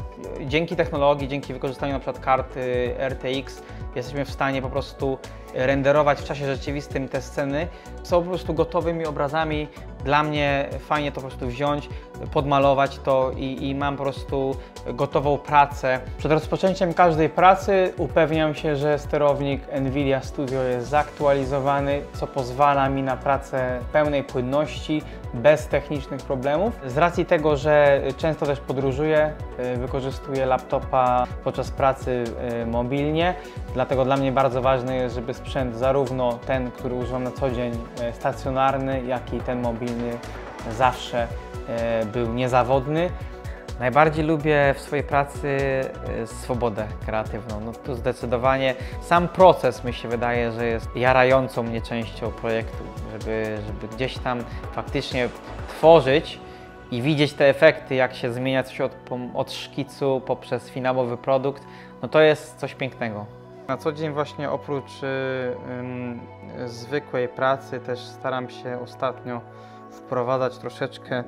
Dzięki technologii, dzięki wykorzystaniu np. kart RTX jesteśmy w stanie po prostu renderować w czasie rzeczywistym te sceny, są po prostu gotowymi obrazami dla mnie fajnie to po prostu wziąć, podmalować to i, i mam po prostu gotową pracę. Przed rozpoczęciem każdej pracy upewniam się, że sterownik NVIDIA Studio jest zaktualizowany, co pozwala mi na pracę pełnej płynności, bez technicznych problemów. Z racji tego, że często też podróżuję, y, wykorzystuję laptopa podczas pracy y, mobilnie, dlatego dla mnie bardzo ważne jest, żeby sprzęt zarówno ten, który używam na co dzień, y, stacjonarny, jak i ten mobilny zawsze e, był niezawodny. Najbardziej lubię w swojej pracy e, swobodę kreatywną. No to zdecydowanie sam proces mi się wydaje, że jest jarającą mnie częścią projektu, żeby, żeby gdzieś tam faktycznie tworzyć i widzieć te efekty, jak się zmienia coś od, od szkicu poprzez finałowy produkt, no to jest coś pięknego. Na co dzień właśnie oprócz yy, yy, zwykłej pracy też staram się ostatnio wprowadzać troszeczkę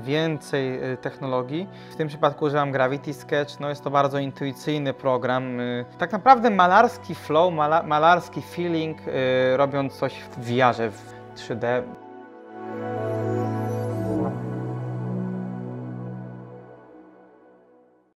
więcej y, technologii. W tym przypadku używam Gravity Sketch, no jest to bardzo intuicyjny program. Y, tak naprawdę malarski flow, mala, malarski feeling, y, robiąc coś w wiarze w 3D.